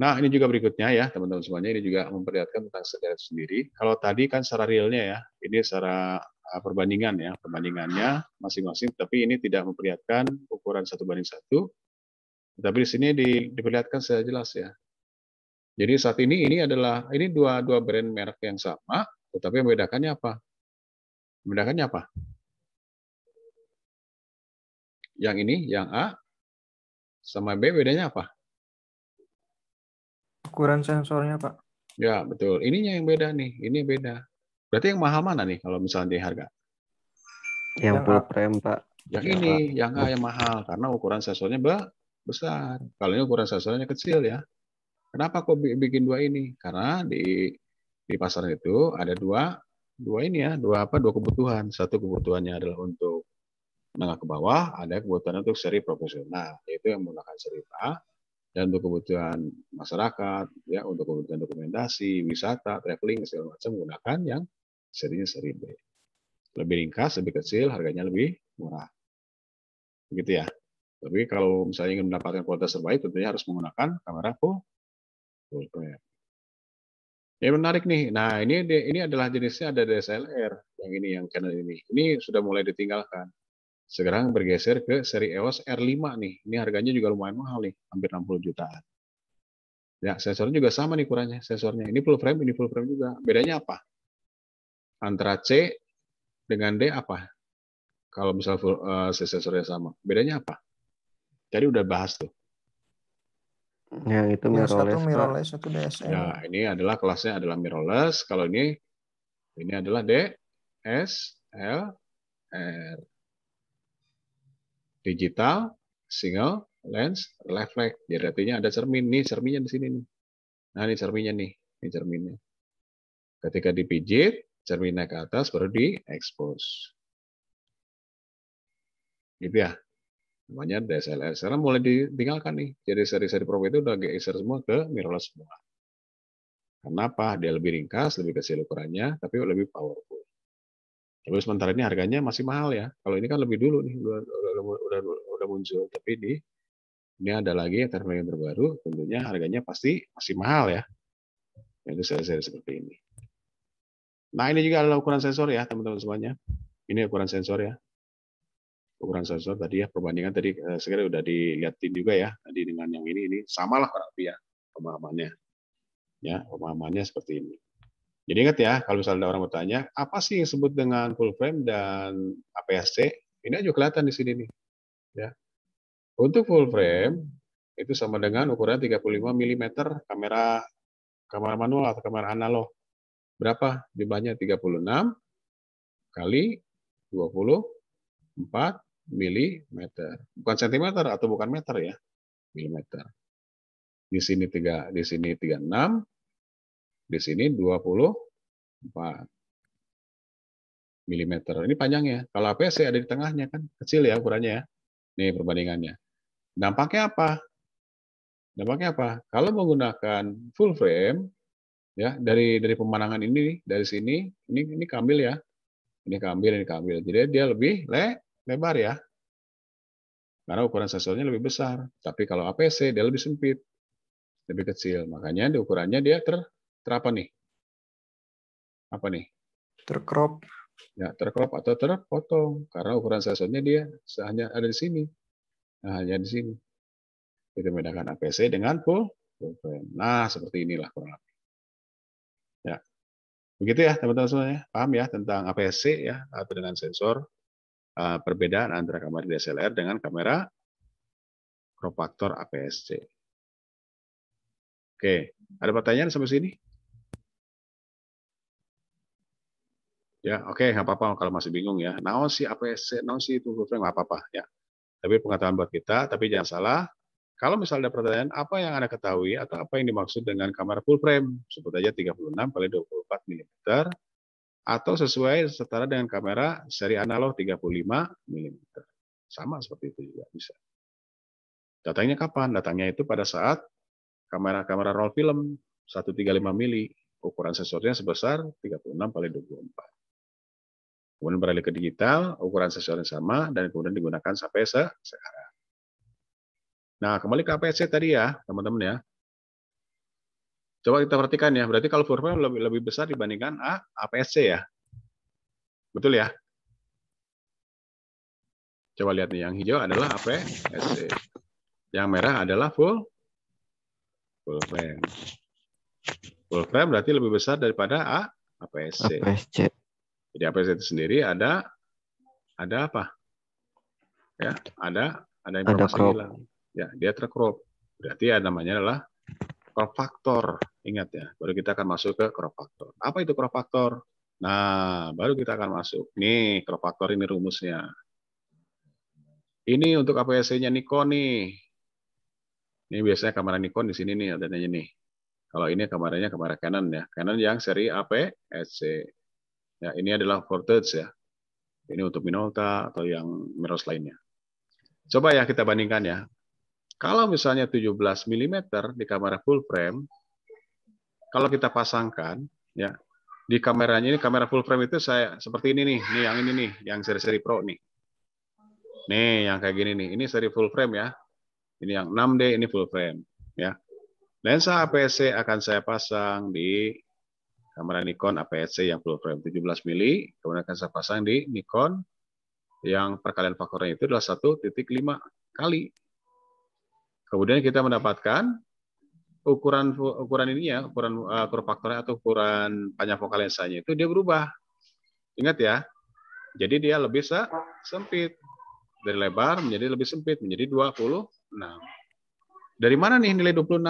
Nah, ini juga berikutnya ya, teman-teman semuanya. Ini juga memperlihatkan tentang sederet sendiri. Kalau tadi kan secara realnya ya, ini secara ah, perbandingan ya, perbandingannya masing-masing, tapi ini tidak memperlihatkan ukuran satu banding satu. Tapi di sini di, diperlihatkan secara jelas ya. Jadi saat ini ini adalah ini dua dua brand merek yang sama, tetapi membedakannya apa? Membedakannya apa? Yang ini, yang A sama B bedanya apa? ukuran sensornya pak ya betul ininya yang beda nih ini beda berarti yang mahal mana nih kalau misalnya di harga yang, full frame pak yang ya, ini pak. yang A yang mahal karena ukuran sensornya besar kalau ini ukuran sensornya kecil ya kenapa kok bikin dua ini karena di di pasar itu ada dua dua ini ya dua apa dua kebutuhan satu kebutuhannya adalah untuk menengah ke bawah ada kebutuhan untuk seri profesional yaitu yang menggunakan seri A dan untuk kebutuhan masyarakat ya untuk kebutuhan dokumentasi wisata traveling segala macam gunakan yang serinya seri B lebih ringkas lebih kecil harganya lebih murah begitu ya tapi kalau misalnya ingin mendapatkan kualitas terbaik tentunya harus menggunakan kamera full full frame ini ya, menarik nih. Nah, ini ini adalah jenisnya ada DSLR yang ini yang Canon ini. Ini sudah mulai ditinggalkan. Sekarang bergeser ke seri EOS R5 nih. Ini harganya juga lumayan mahal nih, hampir 60 jutaan. Ya, sensornya juga sama nih ukurannya sensornya. Ini full frame, ini full frame juga. Bedanya apa? Antara C dengan D apa? Kalau misal full, uh, sensornya sama. Bedanya apa? Tadi udah bahas tuh. Ya, Yang itu mirrorless. Yang satu mirrorless, satu DSLR Ya, ini adalah kelasnya adalah mirrorless. Kalau ini, ini adalah D, digital single lens reflect. Jadi artinya ada cermin nih, cerminnya di sini nih. Nah, ini cerminnya nih, ini cerminnya. Ketika dipijit, cerminnya ke atas baru diekspos. Gitu ya. Namanya DSLR. Sekarang mulai ditinggalkan nih. Jadi seri-seri Pro itu udah geser semua ke mirrorless semua. Kenapa? Dia lebih ringkas, lebih kecil ukurannya, tapi lebih powerful. Tapi sementara ini harganya masih mahal ya. Kalau ini kan lebih dulu nih, udah, udah, udah, muncul. Tapi di ini ada lagi terbaru yang terbaru, tentunya harganya pasti masih mahal ya. Itu seri-seri seperti ini. Nah ini juga adalah ukuran sensor ya teman-teman semuanya. Ini ukuran sensor ya. Ukuran sensor tadi ya perbandingan tadi eh, segera udah dilihatin juga ya tadi dengan yang ini ini samalah berarti ya pemahamannya. Ya pemahamannya seperti ini. Jadi ingat ya, kalau misalnya ada orang bertanya, apa sih yang disebut dengan full frame dan APS-C? Ini aja kelihatan di sini nih. Ya. Untuk full frame, itu sama dengan ukuran 35 mm kamera kamera manual atau kamera analog. Berapa jumlahnya? 36 kali 24 mm. Bukan sentimeter atau bukan meter ya, mm Di sini 3, di sini 36, di sini 24 mm. Ini panjangnya. Kalau APC ada di tengahnya kan kecil ya ukurannya ya. Nih perbandingannya. Dampaknya apa? Dampaknya apa? Kalau menggunakan full frame ya dari dari pemandangan ini dari sini ini ini kambil ya. Ini kambil, ini kambil. Jadi dia lebih le, lebar ya. Karena ukuran sensornya lebih besar. Tapi kalau APC dia lebih sempit lebih kecil. Makanya di ukurannya dia ter Terapa nih? Apa nih? Tercrop. Ya, tercrop atau terpotong. Karena ukuran sensornya dia hanya ada di sini. Nah, hanya di sini. Jadi membedakan APC dengan pulpen. Nah, seperti inilah kurang lebih. Ya. Begitu ya, teman-teman semuanya. Paham ya tentang APC ya, atau dengan sensor eh, perbedaan antara kamera DSLR dengan kamera crop factor APS-C. Oke, ada pertanyaan sampai sini? Ya, oke, okay, nggak apa-apa kalau masih bingung ya. Naon sih APC, naon sih itu nggak apa-apa ya. Tapi pengetahuan buat kita, tapi jangan salah. Kalau misalnya ada pertanyaan, apa yang Anda ketahui atau apa yang dimaksud dengan kamera full frame? Sebut aja 36 kali 24 mm atau sesuai setara dengan kamera seri analog 35 mm. Sama seperti itu juga bisa. Datangnya kapan? Datangnya itu pada saat kamera-kamera roll film 135 mm, ukuran sensornya sebesar 36 kali 24 kemudian beralih ke digital, ukuran sensornya sama, dan kemudian digunakan sampai sekarang. Nah, kembali ke APC tadi ya, teman-teman ya. Coba kita perhatikan ya, berarti kalau furfel lebih, lebih besar dibandingkan A, APC ya. Betul ya? Coba lihat nih, yang hijau adalah APC, Yang merah adalah full full frame. Full frame berarti lebih besar daripada A, APC. APC. Jadi APZ itu sendiri ada ada apa? Ya, ada ada informasi ada crop. hilang. Ya, dia terkrop. Berarti ya namanya adalah crop factor. Ingat ya, baru kita akan masuk ke crop factor. Apa itu crop factor? Nah, baru kita akan masuk. Nih, crop factor ini rumusnya. Ini untuk APSC-nya Nikon nih. Ini biasanya kamera Nikon di sini nih adanya nih. Kalau ini kameranya kamera Canon ya. Canon yang seri APSC Ya, ini adalah voltage ya. Ini untuk minolta atau yang mirrors lainnya. Coba ya kita bandingkan ya. Kalau misalnya 17 mm di kamera full frame, kalau kita pasangkan ya di kameranya ini kamera full frame itu saya seperti ini nih, nih yang ini nih, yang seri-seri Pro nih. Nih yang kayak gini nih, ini seri full frame ya. Ini yang 6D ini full frame ya. Lensa APS-C akan saya pasang di Kamera Nikon APS-C yang full frame 17 mili, kemudian akan saya pasang di Nikon yang perkalian faktornya itu adalah 1.5 kali. Kemudian kita mendapatkan ukuran ukuran ini ya, ukuran uh, eh, kurva faktornya atau ukuran panjang fokal lensanya itu dia berubah. Ingat ya. Jadi dia lebih sempit dari lebar menjadi lebih sempit menjadi 26. Dari mana nih nilai 26?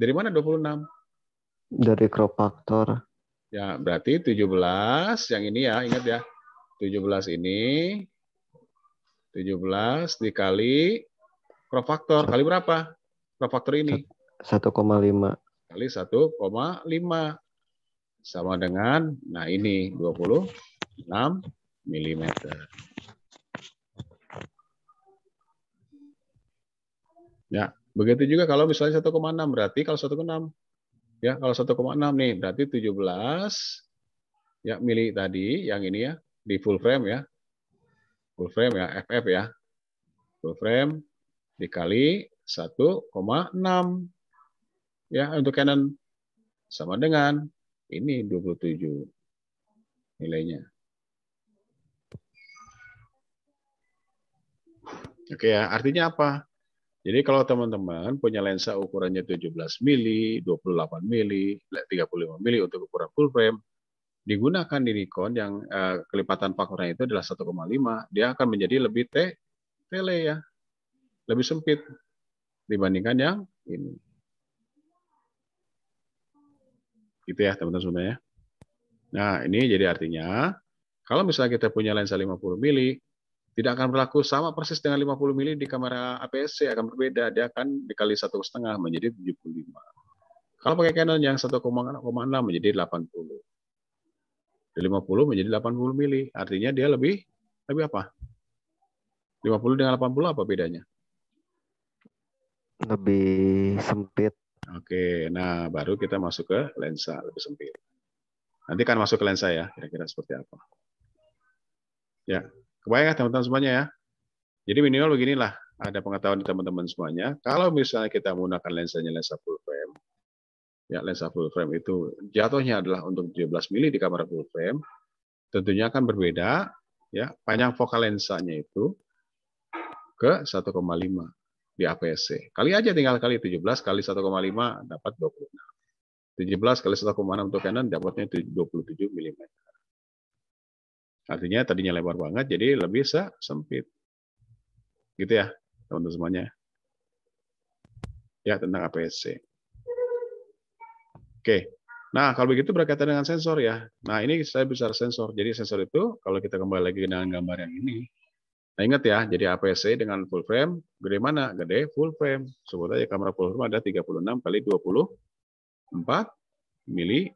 Dari mana 26? dari crop factor. Ya, berarti 17 yang ini ya, ingat ya. 17 ini 17 dikali crop factor kali berapa? Crop factor ini 1,5 kali 1,5 sama dengan nah ini 26 mm. Ya, begitu juga kalau misalnya 1,6 berarti kalau 1,6 Ya, kalau 1,6 nih berarti 17 ya mili tadi yang ini ya di full frame ya. Full frame ya FF ya. Full frame dikali 1,6 ya untuk Canon sama dengan ini 27 nilainya. Oke ya, artinya apa? Jadi kalau teman-teman punya lensa ukurannya 17 mili, 28 mili, 35 mili untuk ukuran full frame, digunakan di Nikon yang uh, kelipatan faktornya itu adalah 1,5, dia akan menjadi lebih te tele ya, lebih sempit dibandingkan yang ini. Gitu ya teman-teman ya. Nah ini jadi artinya kalau misalnya kita punya lensa 50 mili, tidak akan berlaku sama persis dengan 50 mili di kamera APS-C akan berbeda dia akan dikali satu setengah menjadi 75 kalau pakai Canon yang 1,6 menjadi 80 di 50 menjadi 80 mili artinya dia lebih lebih apa 50 dengan 80 apa bedanya lebih sempit oke nah baru kita masuk ke lensa lebih sempit nanti kan masuk ke lensa ya kira-kira seperti apa ya Kebayang teman-teman semuanya ya? Jadi minimal beginilah ada pengetahuan di teman-teman semuanya. Kalau misalnya kita menggunakan lensanya lensa full frame, ya lensa full frame itu jatuhnya adalah untuk 17 mili di kamera full frame, tentunya akan berbeda ya panjang fokal lensanya itu ke 1,5 di APS-C. Kali aja tinggal kali 17 kali 1,5 dapat 26. 17 kali 1,6 untuk Canon dapatnya 27 mm. Artinya tadinya lebar banget, jadi lebih sempit. Gitu ya, teman-teman semuanya. Ya, tentang APS-C. Oke. Nah, kalau begitu berkaitan dengan sensor ya. Nah, ini saya bisa sensor. Jadi sensor itu, kalau kita kembali lagi dengan gambar yang ini, Nah, ingat ya, jadi APS-C dengan full frame, gede mana? Gede full frame. Sebut aja kamera full frame ada 36 kali 24 mm.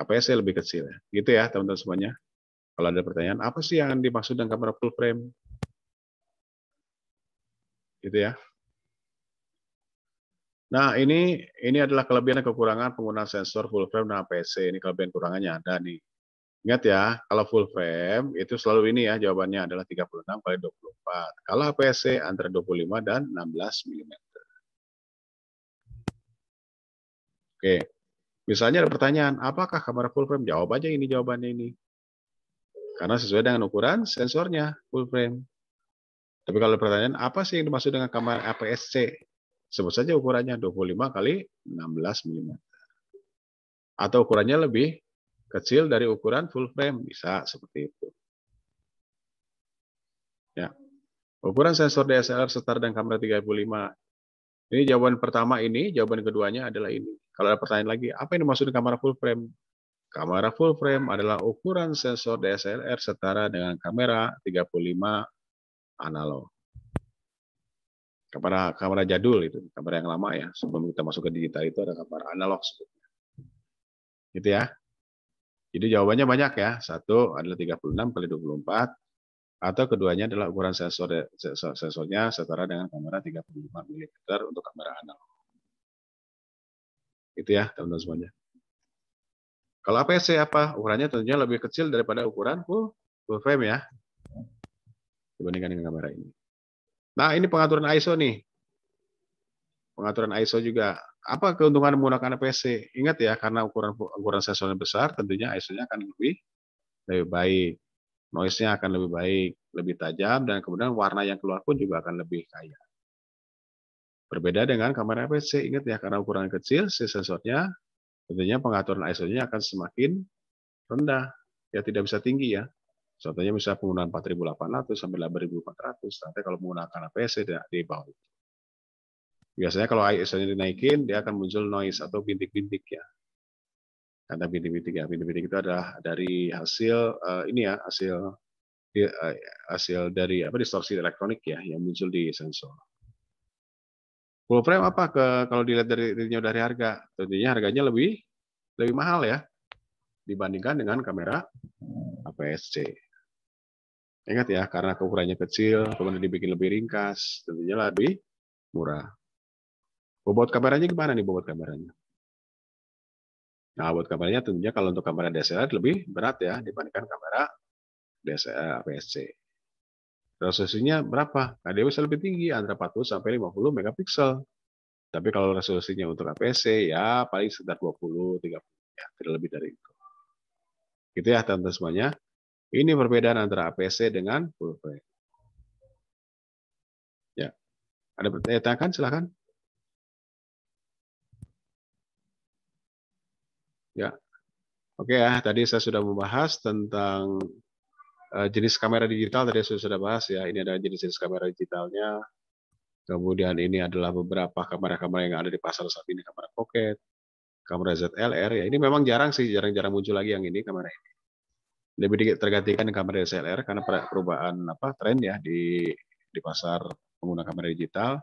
APS lebih kecil. ya, Gitu ya teman-teman semuanya. Kalau ada pertanyaan, apa sih yang dimaksud dengan kamera full frame? Gitu ya. Nah, ini ini adalah kelebihan dan kekurangan penggunaan sensor full frame dan APS-C. Ini kelebihan kurangannya ada nih. Ingat ya, kalau full frame itu selalu ini ya, jawabannya adalah 36 kali 24. Kalau APS-C antara 25 dan 16 mm. Oke. Misalnya ada pertanyaan, apakah kamera full frame? Jawab aja ini jawabannya ini. Karena sesuai dengan ukuran sensornya full frame. Tapi kalau pertanyaan, apa sih yang dimaksud dengan kamera APS-C? Sebut saja ukurannya 25 kali 16 mm. Atau ukurannya lebih kecil dari ukuran full frame. Bisa seperti itu. Ya. Ukuran sensor DSLR setara dengan kamera 35. Ini jawaban pertama ini, jawaban keduanya adalah ini. Kalau ada pertanyaan lagi, apa yang dimaksud kamera full frame? Kamera full frame adalah ukuran sensor DSLR setara dengan kamera 35 analog. Kamera kamera jadul itu, kamera yang lama ya. Sebelum kita masuk ke digital itu ada kamera analog sebetulnya. Gitu ya. Jadi jawabannya banyak ya. Satu adalah 36 kali 24, atau keduanya adalah ukuran sensor, sensornya setara dengan kamera 35 mm untuk kamera analog. Itu ya teman-teman semuanya. Kalau APC ya, apa? Ukurannya tentunya lebih kecil daripada ukuran full, full frame ya. Dibandingkan dengan kamera ini. Nah, ini pengaturan ISO nih. Pengaturan ISO juga. Apa keuntungan menggunakan APC? Ingat ya, karena ukuran ukuran sensornya besar, tentunya ISO-nya akan lebih lebih baik. Noise-nya akan lebih baik, lebih tajam, dan kemudian warna yang keluar pun juga akan lebih kaya. Berbeda dengan kamera PC, ingat ya, karena ukuran kecil, si sensornya, tentunya pengaturan ISO-nya akan semakin rendah, ya tidak bisa tinggi ya. Contohnya bisa penggunaan 4800 sampai 8400, nanti kalau menggunakan APS tidak di bawah itu. Biasanya kalau ISO-nya dinaikin, dia akan muncul noise atau bintik-bintik ya. Karena bintik-bintik ya, bintik-bintik itu adalah dari hasil uh, ini ya, hasil eh, hasil dari apa distorsi elektronik ya yang muncul di sensor. Full frame apa ke kalau dilihat dari renew dari harga? Tentunya harganya lebih lebih mahal ya dibandingkan dengan kamera APS-C. Ingat ya, karena ukurannya kecil, kemudian dibikin lebih ringkas, tentunya lebih murah. Bobot kameranya gimana nih bobot kameranya? Nah, buat kameranya tentunya kalau untuk kamera DSLR lebih berat ya dibandingkan kamera DSLR APS-C resolusinya berapa? Nah, bisa lebih tinggi, antara 40 sampai 50 megapiksel. Tapi kalau resolusinya untuk aps ya paling sekitar 20, 30 ya, tidak lebih dari itu. Gitu ya teman-teman semuanya. Ini perbedaan antara aps dengan full frame. Ya. Ada pertanyaan kan? silakan. Ya. Oke ya, tadi saya sudah membahas tentang Eh, jenis kamera digital tadi sudah sudah bahas ya. Ini adalah jenis-jenis kamera digitalnya. Kemudian ini adalah beberapa kamera-kamera yang ada di pasar saat ini, kamera pocket, kamera ZLR ya. Ini memang jarang sih, jarang-jarang muncul lagi yang ini kamera ini. Lebih dikit tergantikan kamera DSLR karena perubahan apa tren ya di di pasar pengguna kamera digital.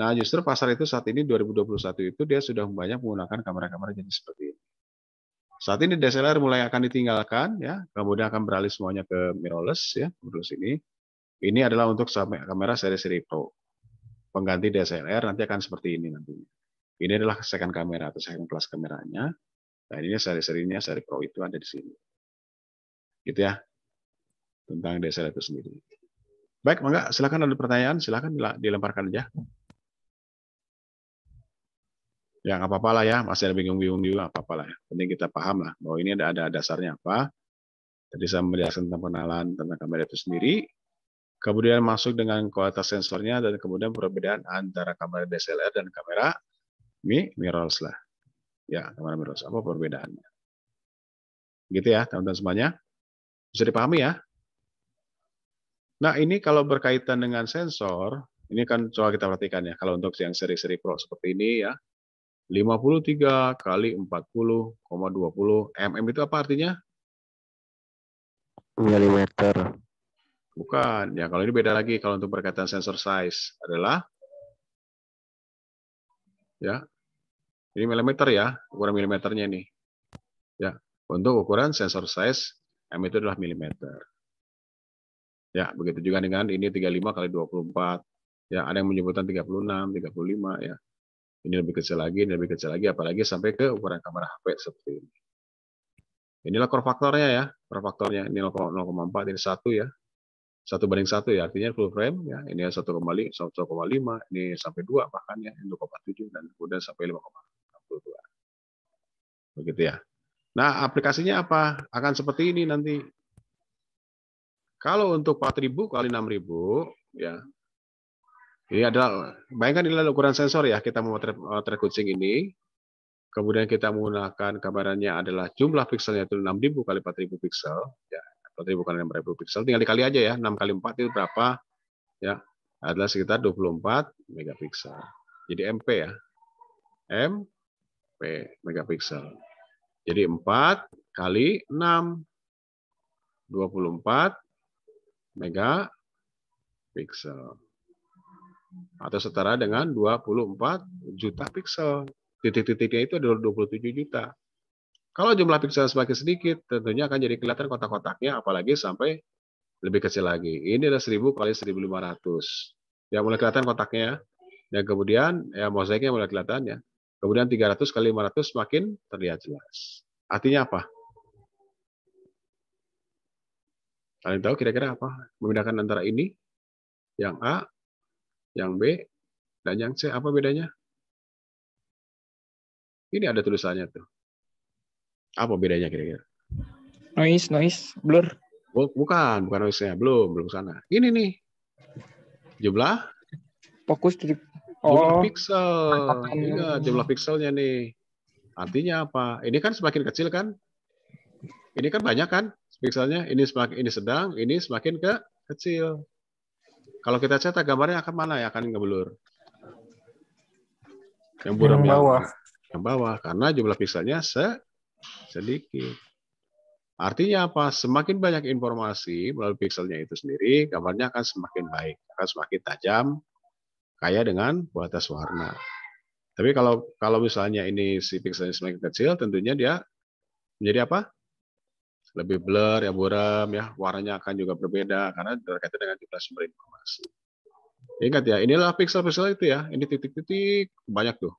Nah, justru pasar itu saat ini 2021 itu dia sudah banyak menggunakan kamera-kamera jenis seperti saat ini DSLR mulai akan ditinggalkan ya, kemudian akan beralih semuanya ke mirrorless ya, mirrorless ini. Ini adalah untuk kamera seri-seri Pro. Pengganti DSLR nanti akan seperti ini nantinya. Ini adalah second kamera atau second class kameranya. Nah, ini seri-serinya seri Pro itu ada di sini. Gitu ya. Tentang DSLR itu sendiri. Baik, enggak? silakan ada pertanyaan, silakan dilemparkan aja ya nggak apa-apa lah ya masih ada bingung-bingung juga nggak apa-apa lah ya. penting kita paham lah bahwa ini ada ada dasarnya apa tadi saya menjelaskan tentang pengenalan tentang kamera itu sendiri kemudian masuk dengan kualitas sensornya dan kemudian perbedaan antara kamera DSLR dan kamera mi mirrorless lah ya kamera mirrorless apa perbedaannya gitu ya teman-teman semuanya bisa dipahami ya nah ini kalau berkaitan dengan sensor ini kan coba kita perhatikan ya kalau untuk yang seri-seri pro seperti ini ya 53 kali 40,20 mm itu apa artinya? Milimeter. Bukan. Ya, kalau ini beda lagi kalau untuk berkaitan sensor size adalah ya. Ini milimeter ya, ukuran milimeternya ini. Ya, untuk ukuran sensor size M itu adalah milimeter. Ya, begitu juga dengan ini 35 kali 24. Ya, ada yang menyebutkan 36, 35 ya ini lebih kecil lagi, ini lebih kecil lagi, apalagi sampai ke ukuran kamera HP seperti ini. Inilah core faktornya ya, core faktornya ini 0,4, ini 1 ya. 1 banding 1 ya, artinya full frame ya. Ini 1,5, 1,5, ini sampai 2 bahkan ya, ini 2,7 dan kemudian sampai 5,62. Begitu ya. Nah, aplikasinya apa? Akan seperti ini nanti. Kalau untuk 4000 kali 6000 ya, ini iya, adalah, bayangkan ini adalah ukuran sensor ya, kita memotret eh, motret kucing ini. Kemudian kita menggunakan gambarannya adalah jumlah pikselnya itu 6000 kali 4000 piksel. Ya, 4000 kali 6000 piksel. Tinggal dikali aja ya, 6 kali 4 itu berapa? Ya, adalah sekitar 24 megapiksel. Jadi MP ya. MP megapiksel. Jadi 4 kali 6 24 megapiksel atau setara dengan 24 juta piksel. Titik-titiknya itu adalah 27 juta. Kalau jumlah piksel semakin sedikit, tentunya akan jadi kelihatan kotak-kotaknya, apalagi sampai lebih kecil lagi. Ini adalah 1000 kali 1500. Ya mulai kelihatan kotaknya. Dan kemudian ya mosaiknya mulai kelihatan ya. Kemudian 300 kali 500 semakin terlihat jelas. Artinya apa? Kalian tahu kira-kira apa? Membedakan antara ini yang A yang B dan yang C apa bedanya? Ini ada tulisannya tuh. Apa bedanya kira-kira? Noise, noise, blur. Bukan, bukan noise-nya. Belum, belum sana. Ini nih. Jumlah? Fokus di... Oh. Jumlah pixel. Iya, jumlah pixelnya nih. Artinya apa? Ini kan semakin kecil kan? Ini kan banyak kan pixelnya? Ini semakin ini sedang, ini semakin ke kecil. Kalau kita cetak gambarnya akan mana ya? Akan ngeblur. Yang buram yang bawah. Yang, yang bawah karena jumlah pikselnya se sedikit. Artinya apa? Semakin banyak informasi melalui pikselnya itu sendiri, gambarnya akan semakin baik, akan semakin tajam, kaya dengan batas warna. Tapi kalau kalau misalnya ini si pikselnya semakin kecil, tentunya dia menjadi apa? lebih blur ya buram ya warnanya akan juga berbeda karena terkait dengan jumlah sumber informasi. Ingat ya, inilah pixel-pixel itu ya, ini titik-titik banyak tuh.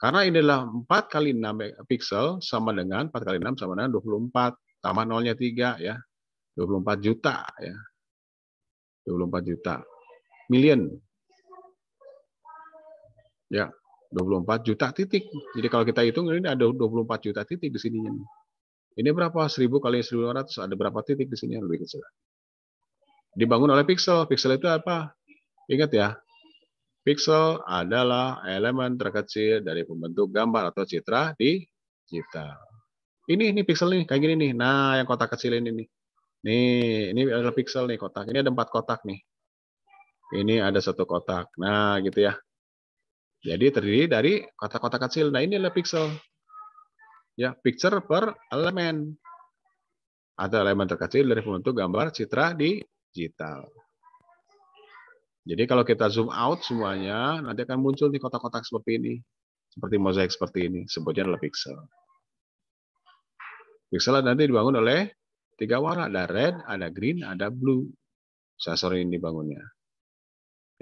Karena inilah 4 kali 6 pixel sama dengan 4 kali 6 sama dengan 24, tambah nolnya 3 ya. 24 juta ya. 24 juta. Million. Ya, 24 juta titik. Jadi kalau kita hitung ini ada 24 juta titik di sini. Ini berapa? 1000 kali 1500. Ada berapa titik di sini yang lebih kecil? Dibangun oleh pixel. Pixel itu apa? Ingat ya, pixel adalah elemen terkecil dari pembentuk gambar atau citra di digital. Ini ini pixel nih kayak gini nih. Nah, yang kotak kecil ini nih. Nih, ini adalah pixel nih kotak. Ini ada empat kotak nih. Ini ada satu kotak. Nah, gitu ya. Jadi terdiri dari kotak-kotak kecil. Nah, ini adalah pixel ya picture per elemen atau elemen terkecil dari pembentuk gambar citra digital. Jadi kalau kita zoom out semuanya, nanti akan muncul di kotak-kotak seperti ini. Seperti mozaik seperti ini, sebutnya adalah pixel. Pixel nanti dibangun oleh tiga warna, ada red, ada green, ada blue. Sensor ini dibangunnya.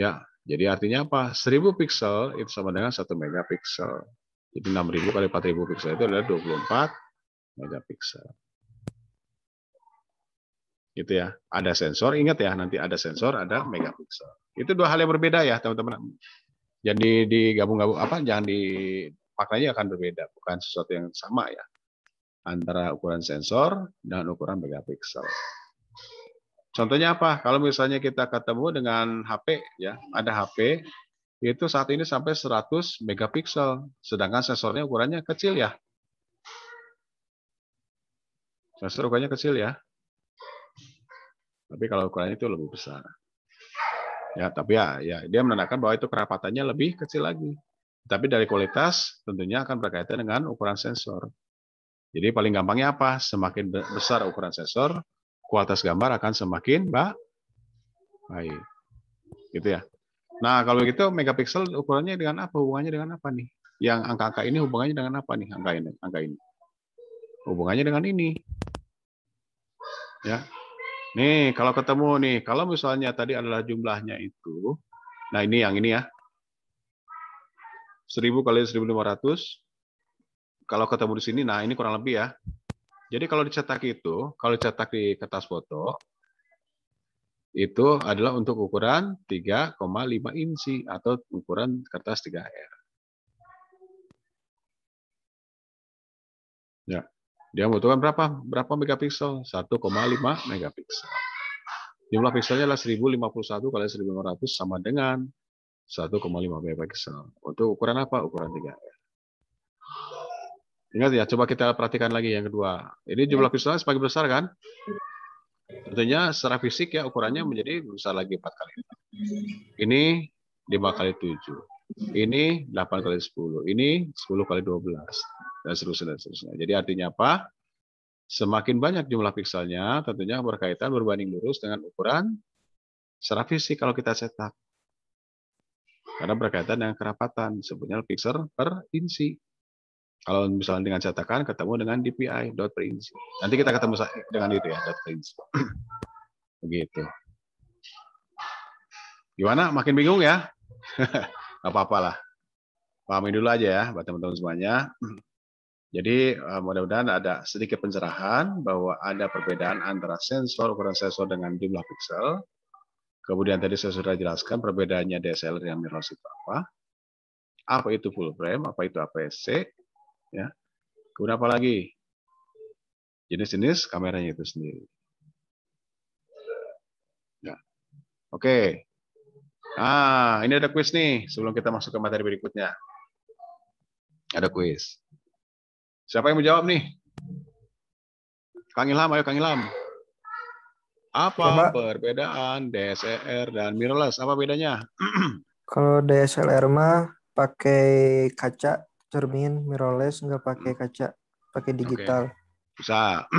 Ya, jadi artinya apa? 1000 pixel itu sama dengan 1 megapixel. Jadi 6000 kali 4000 piksel itu adalah 24 megapiksel. Gitu ya. Ada sensor, ingat ya, nanti ada sensor, ada megapiksel. Itu dua hal yang berbeda ya, teman-teman. Jadi digabung-gabung apa jangan di maknanya akan berbeda, bukan sesuatu yang sama ya. Antara ukuran sensor dan ukuran megapiksel. Contohnya apa? Kalau misalnya kita ketemu dengan HP ya, ada HP itu saat ini sampai 100 megapiksel, sedangkan sensornya ukurannya kecil ya. Sensor ukurannya kecil ya. Tapi kalau ukurannya itu lebih besar. Ya, tapi ya, ya dia menandakan bahwa itu kerapatannya lebih kecil lagi. Tapi dari kualitas tentunya akan berkaitan dengan ukuran sensor. Jadi paling gampangnya apa? Semakin besar ukuran sensor, kualitas gambar akan semakin baik. Gitu ya. Nah, kalau gitu megapiksel ukurannya dengan apa? Hubungannya dengan apa nih? Yang angka-angka ini hubungannya dengan apa nih? Angka ini, angka ini. Hubungannya dengan ini. Ya. Nih, kalau ketemu nih, kalau misalnya tadi adalah jumlahnya itu, nah ini yang ini ya. 1000 kali 1500. Kalau ketemu di sini, nah ini kurang lebih ya. Jadi kalau dicetak itu, kalau dicetak di kertas foto, itu adalah untuk ukuran 3,5 inci atau ukuran kertas 3R. Ya. Dia membutuhkan berapa? Berapa megapiksel? 1,5 megapiksel. Jumlah pikselnya adalah 1051 kali 1500 sama dengan 1,5 megapiksel. Untuk ukuran apa? Ukuran 3R. Ingat ya, coba kita perhatikan lagi yang kedua. Ini jumlah ya. pikselnya semakin besar kan? Tentunya secara fisik ya ukurannya menjadi besar lagi 4 kali Ini 5 kali 7. Ini 8 kali 10. Ini 10 kali 12. Dan seterusnya, dan seterusnya. Jadi artinya apa? Semakin banyak jumlah pikselnya, tentunya berkaitan berbanding lurus dengan ukuran secara fisik kalau kita cetak. Karena berkaitan dengan kerapatan, sebenarnya piksel per inci. Kalau misalnya dengan cetakan ketemu dengan DPI dot prints. Nanti kita ketemu dengan itu ya dot prints. Begitu. Gimana? Makin bingung ya? Gak apa apalah lah. Pahami dulu aja ya buat teman-teman semuanya. Jadi eh, mudah-mudahan ada sedikit pencerahan bahwa ada perbedaan antara sensor ukuran sensor dengan jumlah pixel. Kemudian tadi saya sudah jelaskan perbedaannya DSLR yang mirror itu apa. Apa itu full frame, apa itu APS-C, ya. Kemudian apa lagi? Jenis-jenis kameranya itu sendiri. Ya. Oke. Ah, ini ada quiz nih sebelum kita masuk ke materi berikutnya. Ada quiz Siapa yang mau jawab nih? Kang Ilham, ayo Kang Ilham. Apa Coba. perbedaan DSLR dan mirrorless? Apa bedanya? Kalau DSLR mah pakai kaca, cermin mirrorless nggak pakai hmm. kaca pakai digital okay. bisa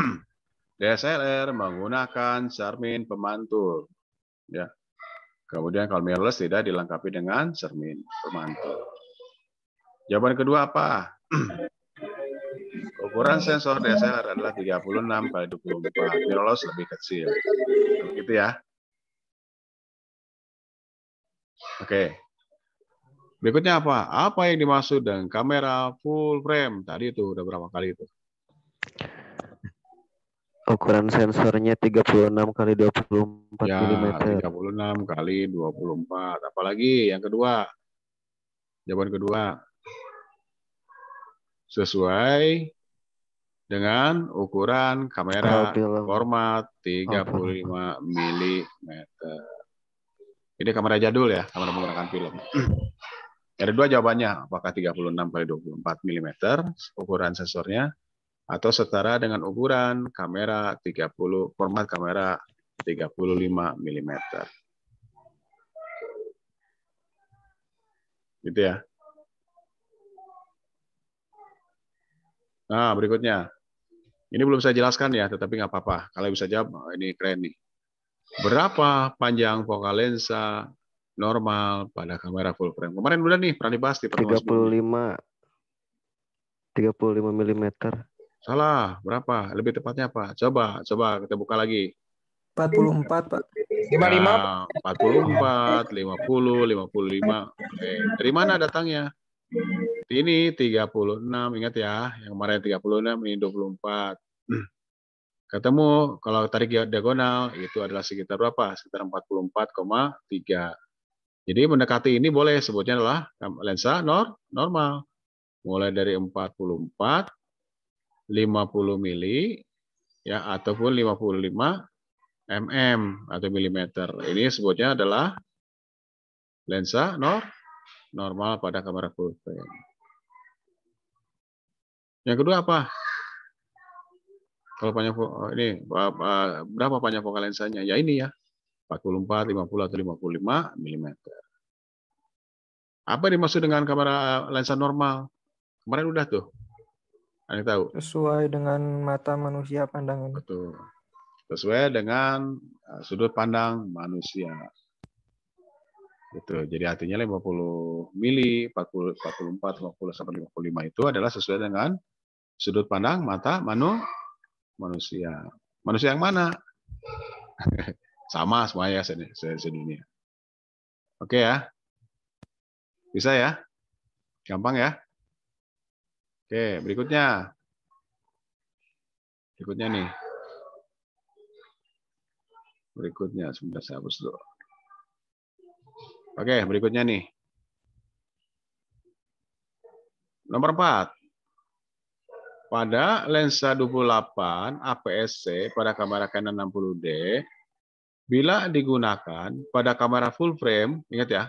DSLR menggunakan cermin pemantul ya kemudian kalau mirrorless tidak dilengkapi dengan cermin pemantul jawaban kedua apa Ukuran sensor DSLR adalah 36 kali 24. Mirrorless lebih kecil. Begitu ya. Oke. Berikutnya apa? Apa yang dimaksud dengan kamera full frame? Tadi itu udah berapa kali itu? Ukuran sensornya 36 kali 24 ya, mm. 36 kali 24. Apalagi yang kedua. Jawaban kedua. Sesuai dengan ukuran kamera oh, format 35 oh, mm. Ini kamera jadul ya, kamera menggunakan film. Ada dua jawabannya, apakah 36 kali 24 mm ukuran sensornya atau setara dengan ukuran kamera 30 format kamera 35 mm. Gitu ya. Nah, berikutnya. Ini belum saya jelaskan ya, tetapi nggak apa-apa. kalian bisa jawab, oh, ini keren nih. Berapa panjang vokal lensa normal pada kamera full frame. Kemarin udah nih pernah dibahas di pertemuan 35 35 mm. Salah, berapa? Lebih tepatnya apa? Coba, coba kita buka lagi. 44, Pak. 55, nah, 44, 50, 55. Oke. Dari mana datangnya? Ini 36, ingat ya. Yang kemarin 36, ini 24. Ketemu, kalau tarik diagonal, itu adalah sekitar berapa? Sekitar 44,3. Jadi mendekati ini boleh sebutnya adalah lensa nor normal. Mulai dari 44, 50 mili, ya ataupun 55 mm atau milimeter. Ini sebutnya adalah lensa nor normal pada kamera full frame. Yang kedua apa? Kalau panjang oh, ini berapa panjang fokal lensanya? Ya ini ya, 44, 50 atau 55 mm. Apa dimaksud dengan kamera eh, lensa normal? Kemarin udah tuh. Ada tahu? Sesuai dengan mata manusia pandangan. Betul. Sesuai dengan eh, sudut pandang manusia. Gitu. Jadi artinya 50 mili, 40, 44, 50 sampai 55 itu adalah sesuai dengan sudut pandang mata manu manusia. Manusia yang mana? Sama semuanya sedunia. Oke ya. Bisa ya? Gampang ya? Oke, berikutnya. Berikutnya nih. Berikutnya, sebentar saya hapus dulu. Oke, berikutnya nih. Nomor 4. Pada lensa 28 APS-C pada kamera Canon 60D Bila digunakan pada kamera full frame, ingat ya,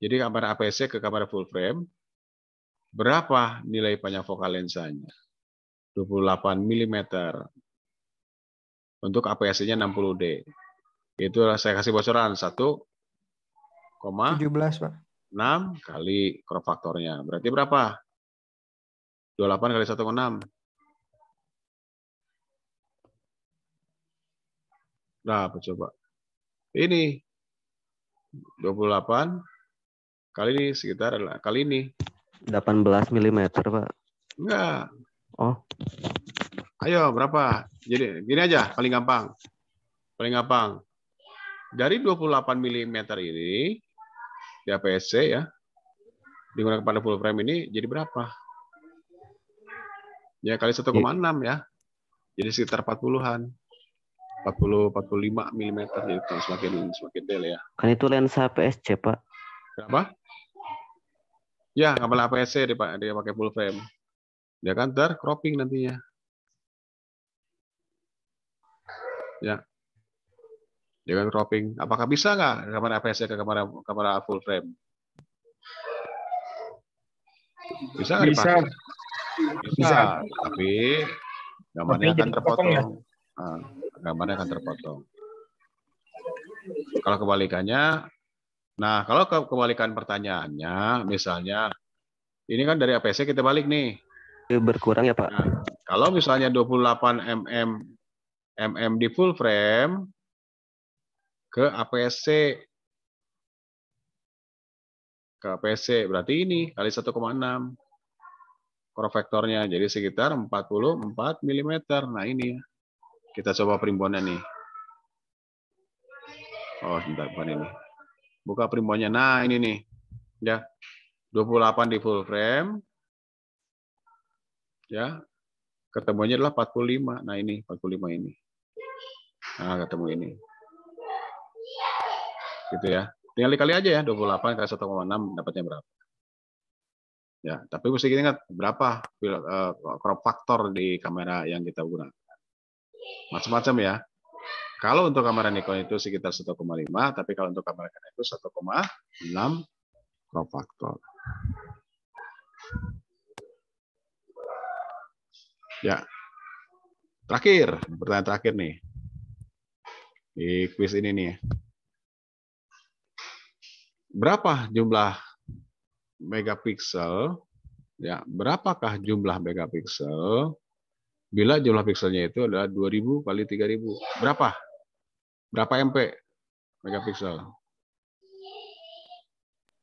jadi kamera APC ke kamera full frame, berapa nilai panjang lensanya? 28 mm. Untuk APS-nya 60D. Itu saya kasih bocoran 1, 17, Pak. 6 kali crop faktornya. Berarti berapa? 28 kali 1,6. Berapa coba? Ini 28 kali ini sekitar kali ini 18 mm, Pak. Enggak. Oh. Ayo, berapa? Jadi gini aja, paling gampang. Paling gampang. Dari 28 mm ini di APS-C ya. Digunakan pada full frame ini jadi berapa? Ya kali 1,6 ya. Jadi sekitar 40-an. 40 45 mm itu semakin semakin detail ya. Kan itu lensa PSC, Pak. Kenapa? Ya, nggak aps PSC deh, Pak. Dia pakai full frame. Dia kan ter cropping nantinya. Ya. Dia kan cropping. Apakah bisa nggak kamera PSC ke kamera kamera full frame? Bisa nggak pak? Bisa. bisa. Tapi gambarnya akan ya? terpotong uh, gambarnya akan terpotong. Kalau kebalikannya, nah kalau ke kebalikan pertanyaannya, misalnya ini kan dari APC kita balik nih. Berkurang ya Pak. Nah, kalau misalnya 28 mm mm di full frame ke APC ke APC berarti ini kali 1,6 enam jadi sekitar 44 mm. Nah ini kita coba primbonnya nih. Oh, sebentar, bukan ini. Buka primbonnya. Nah, ini nih. Ya. 28 di full frame. Ya. Ketemunya adalah 45. Nah, ini 45 ini. Nah, ketemu ini. Gitu ya. Tinggal dikali aja ya, 28 kali 1,6 dapatnya berapa. Ya, tapi mesti kita ingat berapa eh, crop factor di kamera yang kita gunakan macam-macam ya. Kalau untuk kamera Nikon itu sekitar 1,5, tapi kalau untuk kamera Canon itu 1,6 crop factor. Ya, terakhir pertanyaan terakhir nih di quiz ini nih. Berapa jumlah megapiksel? Ya, berapakah jumlah megapiksel Bila jumlah pikselnya itu adalah 2000 kali 3000. Berapa? Berapa MP megapiksel?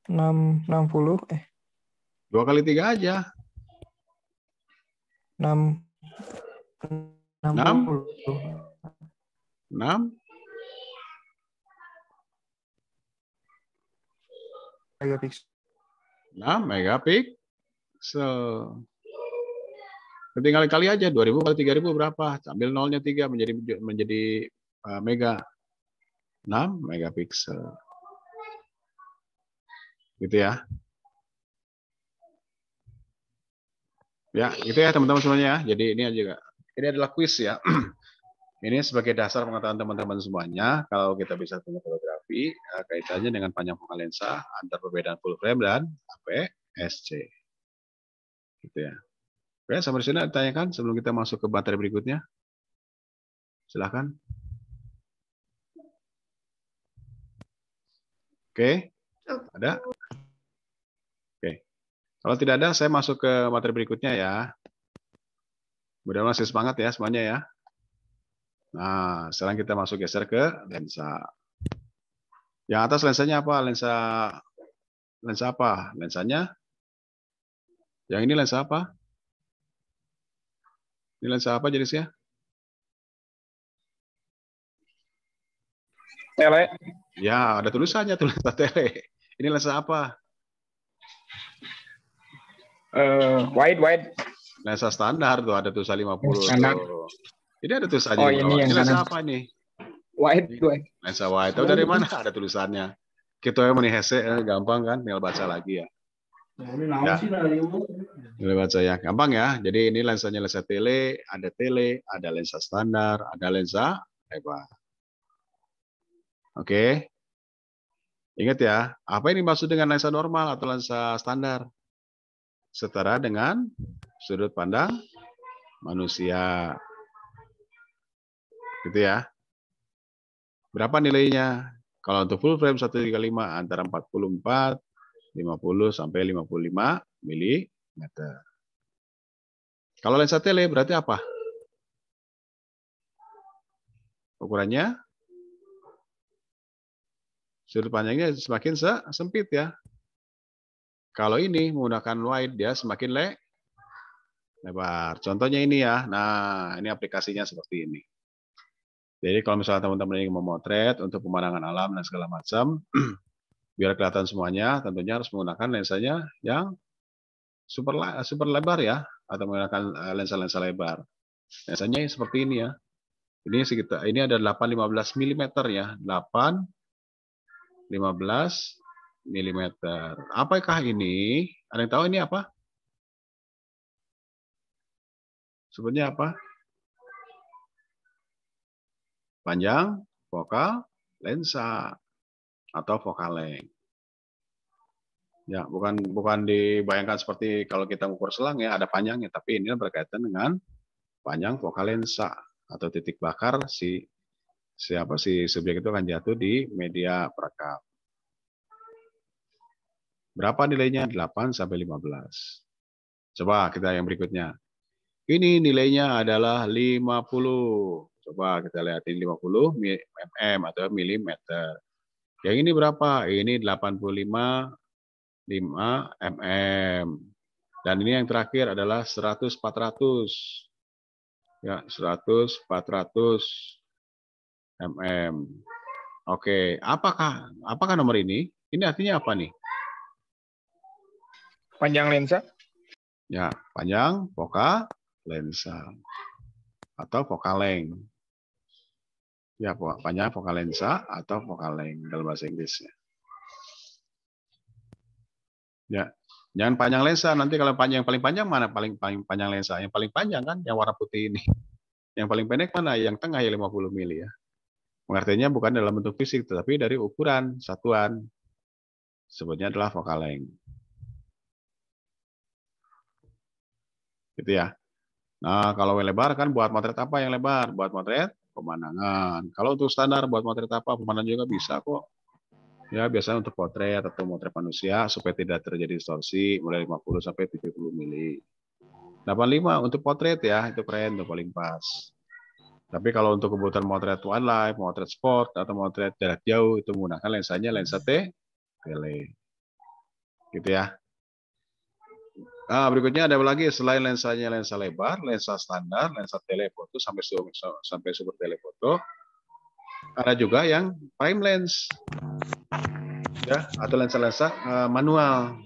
660 eh. 2 kali 3 aja. 6 6 6 megapiksel. 6 megapiksel tinggal kali aja 2000 kali 3000 berapa? Ambil nolnya 3 menjadi menjadi uh, mega 6 megapiksel. Gitu ya. Ya, gitu ya teman-teman semuanya ya. Jadi ini juga ini adalah kuis ya. ini sebagai dasar pengetahuan teman-teman semuanya kalau kita bisa punya fotografi eh, kaitannya dengan panjang focal lensa antar perbedaan full frame dan aps SC, Gitu ya. Oke, ya, sampai sini tanyakan sebelum kita masuk ke materi berikutnya. Silahkan. Oke, ada? Oke. Kalau tidak ada, saya masuk ke materi berikutnya ya. Mudah masih semangat ya semuanya ya. Nah, sekarang kita masuk geser ke lensa. Yang atas lensanya apa? Lensa lensa apa? Lensanya? Yang ini lensa apa? Ini lensa apa jenisnya? Tele. Ya, ada tulisannya tuh tele. Ini lensa apa? Uh, eh, wide, wide. Lensa standar tuh ada tulisan 50. Standar. Tuh. Ini ada tulisannya. Oh, ini, ini lensa apa ini? Wide, wide. Lensa wide. Tahu dari mana ada tulisannya? Kita yang menihese, eh, gampang kan? Tinggal baca lagi ya. Ya. baca ya, gampang ya. Jadi ini lensanya lensa tele, ada tele, ada lensa standar, ada lensa lebar. Oke. Ingat ya, apa ini dimaksud dengan lensa normal atau lensa standar? Setara dengan sudut pandang manusia. Gitu ya. Berapa nilainya? Kalau untuk full frame 135 antara 44 50 sampai 55 mm. Kalau lensa tele ya, berarti apa? Ukurannya sudut panjangnya semakin sempit ya. Kalau ini menggunakan wide dia semakin le lebar. Contohnya ini ya. Nah, ini aplikasinya seperti ini. Jadi kalau misalnya teman-teman ingin memotret untuk pemandangan alam dan segala macam, biar kelihatan semuanya tentunya harus menggunakan lensanya yang super super lebar ya atau menggunakan eh, lensa-lensa lebar. Lensanya seperti ini ya. Ini sekitar ini ada 8 15 mm ya, 8 15 mm. Apakah ini? Ada yang tahu ini apa? Sebenarnya apa? Panjang, vokal, lensa atau vokaleng. Ya, bukan bukan dibayangkan seperti kalau kita mengukur selang ya ada panjangnya, tapi ini berkaitan dengan panjang vokalensa atau titik bakar si siapa si subjek itu akan jatuh di media perekam. Berapa nilainya? 8 sampai 15. Coba kita yang berikutnya. Ini nilainya adalah 50. Coba kita lihat ini 50 mm atau milimeter. Yang ini berapa? Ini 85 5 mm. Dan ini yang terakhir adalah 100 400. Ya, 100 400 mm. Oke, apakah apakah nomor ini? Ini artinya apa nih? Panjang lensa? Ya, panjang foka lensa atau fokaleng. Ya, pokoknya lensa atau leng dalam bahasa Inggris ya. ya, jangan panjang lensa. Nanti kalau panjang yang paling panjang mana paling paling panjang lensa? Yang paling panjang kan yang warna putih ini. Yang paling pendek mana? Yang tengah ya 50 mili ya. Mengartinya bukan dalam bentuk fisik, tetapi dari ukuran satuan. Sebutnya adalah leng. Gitu ya. Nah, kalau lebar kan buat motret apa yang lebar? Buat motret pemandangan. Kalau untuk standar buat motret apa, pemandangan juga bisa kok. Ya, biasanya untuk potret atau motret manusia supaya tidak terjadi distorsi mulai 50 sampai 70 mili. 85 untuk potret ya, itu keren tuh paling pas. Tapi kalau untuk kebutuhan motret one life, motret sport, atau motret jarak jauh, itu menggunakan lensanya lensa T, tele. Gitu ya. Nah, berikutnya ada lagi selain lensanya lensa lebar, lensa standar, lensa telefoto sampai sampai super telefoto, ada juga yang prime lens, ya atau lensa-lensa uh, manual.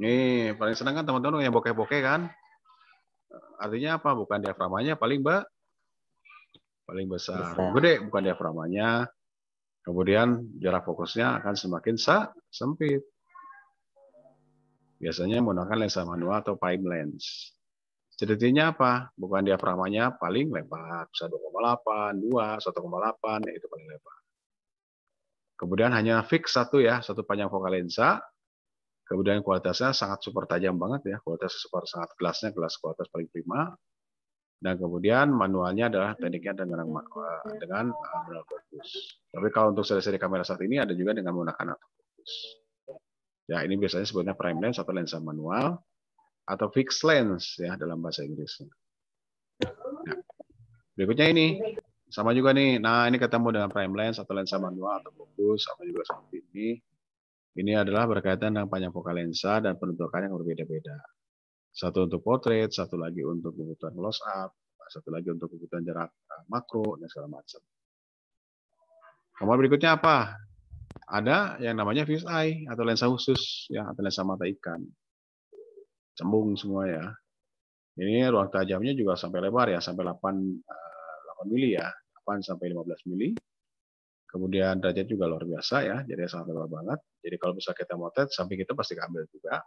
Nih paling senang kan teman-teman yang bokeh-bokeh kan. Artinya apa? Bukan diaframanya paling mbak, paling besar, gede bukan diaframanya. Kemudian jarak fokusnya akan semakin sa sempit. Biasanya menggunakan lensa manual atau prime lens. Ceritanya apa? Bukan diaframanya paling lebar, bisa 2,8, 2, 1,8, itu paling lebar. Kemudian hanya fix satu ya, satu panjang fokal lensa. Kemudian kualitasnya sangat super tajam banget ya, kualitas super sangat kelasnya, kelas kualitas paling prima. Dan kemudian manualnya adalah tekniknya dengan manual, dengan manual fokus. Tapi kalau untuk seri-seri kamera saat ini ada juga dengan menggunakan autofocus. Ya, ini biasanya sebenarnya prime lens atau lensa manual atau fixed lens ya dalam bahasa Inggris. Ya. berikutnya ini sama juga nih. Nah, ini ketemu dengan prime lens atau lensa manual atau fokus sama juga seperti ini. Ini adalah berkaitan dengan panjang fokal lensa dan penentuan yang berbeda-beda. Satu untuk portrait, satu lagi untuk kebutuhan close up, satu lagi untuk kebutuhan jarak eh, makro dan segala macam. Nomor berikutnya apa? ada yang namanya fish eye atau lensa khusus ya atau lensa mata ikan cembung semua ya ini ruang tajamnya juga sampai lebar ya sampai 8 8 eh, mili ya 8 sampai 15 mili kemudian derajat juga luar biasa ya jadi sangat lebar banget jadi kalau bisa kita motret samping kita pasti ambil juga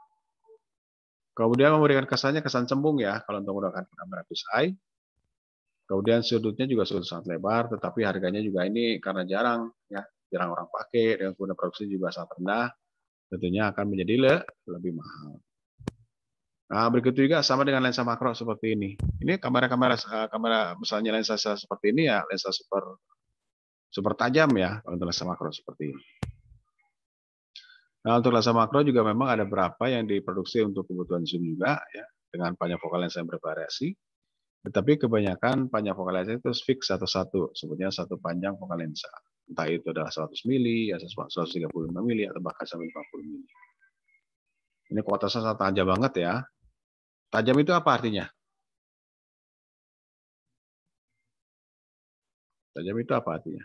kemudian memberikan kesannya kesan cembung ya kalau untuk menggunakan kamera fish eye Kemudian sudutnya juga sudut sangat lebar, tetapi harganya juga ini karena jarang ya jarang orang pakai dengan kemudian produksi juga sangat rendah, tentunya akan menjadi le lebih mahal. Nah, berikut juga sama dengan lensa makro seperti ini. Ini kamera-kamera eh, kamera misalnya lensa seperti ini ya, lensa super super tajam ya untuk lensa makro seperti ini. Nah, untuk lensa makro juga memang ada berapa yang diproduksi untuk kebutuhan zoom juga ya dengan banyak vokal lensa yang bervariasi. Tetapi kebanyakan panjang vokal lensa itu fix satu-satu, sebutnya satu panjang vokal lensa entah itu adalah 100 mili, ya 135 mili, atau bahkan sampai 50 mili. Ini kuota sangat tajam banget ya. Tajam itu apa artinya? Tajam itu apa artinya?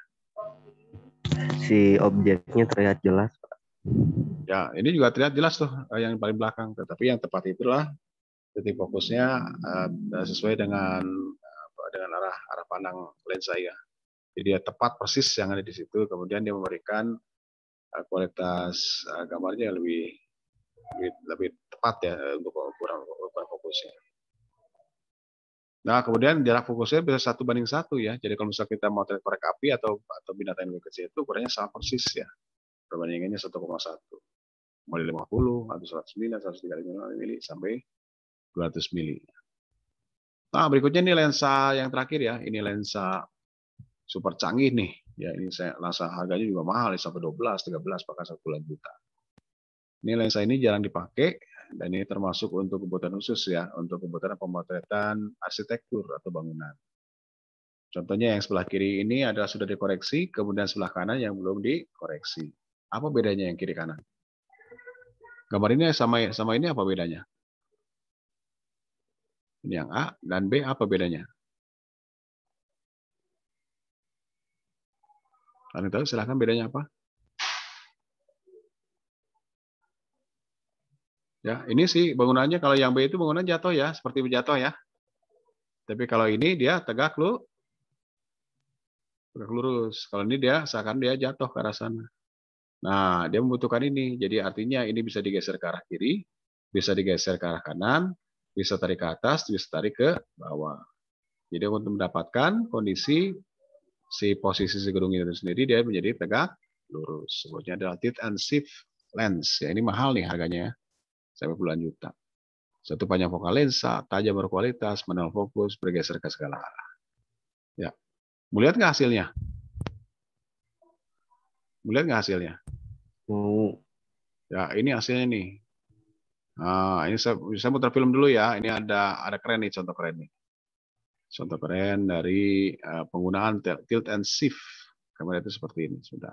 Si objeknya terlihat jelas. Ya, ini juga terlihat jelas tuh eh, yang paling belakang. Tetapi yang tepat itulah titik fokusnya eh, sesuai dengan eh, dengan arah arah pandang lensa ya. Jadi dia ya tepat persis yang ada di situ, kemudian dia memberikan eh, kualitas eh, gambarnya yang lebih lebih, lebih tepat ya eh, untuk ukuran ukuran fokusnya. Nah, kemudian jarak fokusnya bisa satu banding satu ya. Jadi kalau misalnya kita mau motret korek api atau atau binatang yang lebih kecil itu ukurannya sama persis ya. Perbandingannya satu koma satu. Mulai 50 atau puluh 135 mili sampai dua ratus mili. Nah, berikutnya ini lensa yang terakhir ya. Ini lensa super canggih nih. Ya ini saya rasa harganya juga mahal sampai 12, 13 bahkan bulan juta. Ini lensa ini jarang dipakai dan ini termasuk untuk kebutuhan khusus ya, untuk kebutuhan pemotretan arsitektur atau bangunan. Contohnya yang sebelah kiri ini adalah sudah dikoreksi, kemudian sebelah kanan yang belum dikoreksi. Apa bedanya yang kiri kanan? Gambar ini sama sama ini apa bedanya? Ini yang A dan B apa bedanya? Kalau tahu silahkan bedanya apa? Ya, ini sih bangunannya kalau yang B itu bangunan jatuh ya, seperti jatuh ya. Tapi kalau ini dia tegak lu tegak lurus. Kalau ini dia seakan dia jatuh ke arah sana. Nah, dia membutuhkan ini. Jadi artinya ini bisa digeser ke arah kiri, bisa digeser ke arah kanan, bisa tarik ke atas, bisa tarik ke bawah. Jadi untuk mendapatkan kondisi si posisi si gedung itu sendiri dia menjadi tegak lurus. Sebutnya adalah tilt and shift lens. Ya, ini mahal nih harganya. Ya. Sampai puluhan juta. Satu panjang vokal lensa, tajam berkualitas, manual fokus, bergeser ke segala arah. Ya. Melihat nggak hasilnya? Melihat nggak hasilnya? Oh, Ya, ini hasilnya nih. Nah, ini saya, saya putar film dulu ya. Ini ada ada keren nih, contoh keren nih. Contoh keren dari eh, penggunaan tilt and shift. Kamera itu seperti ini, sudah.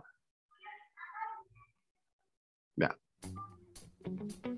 Ya. Thank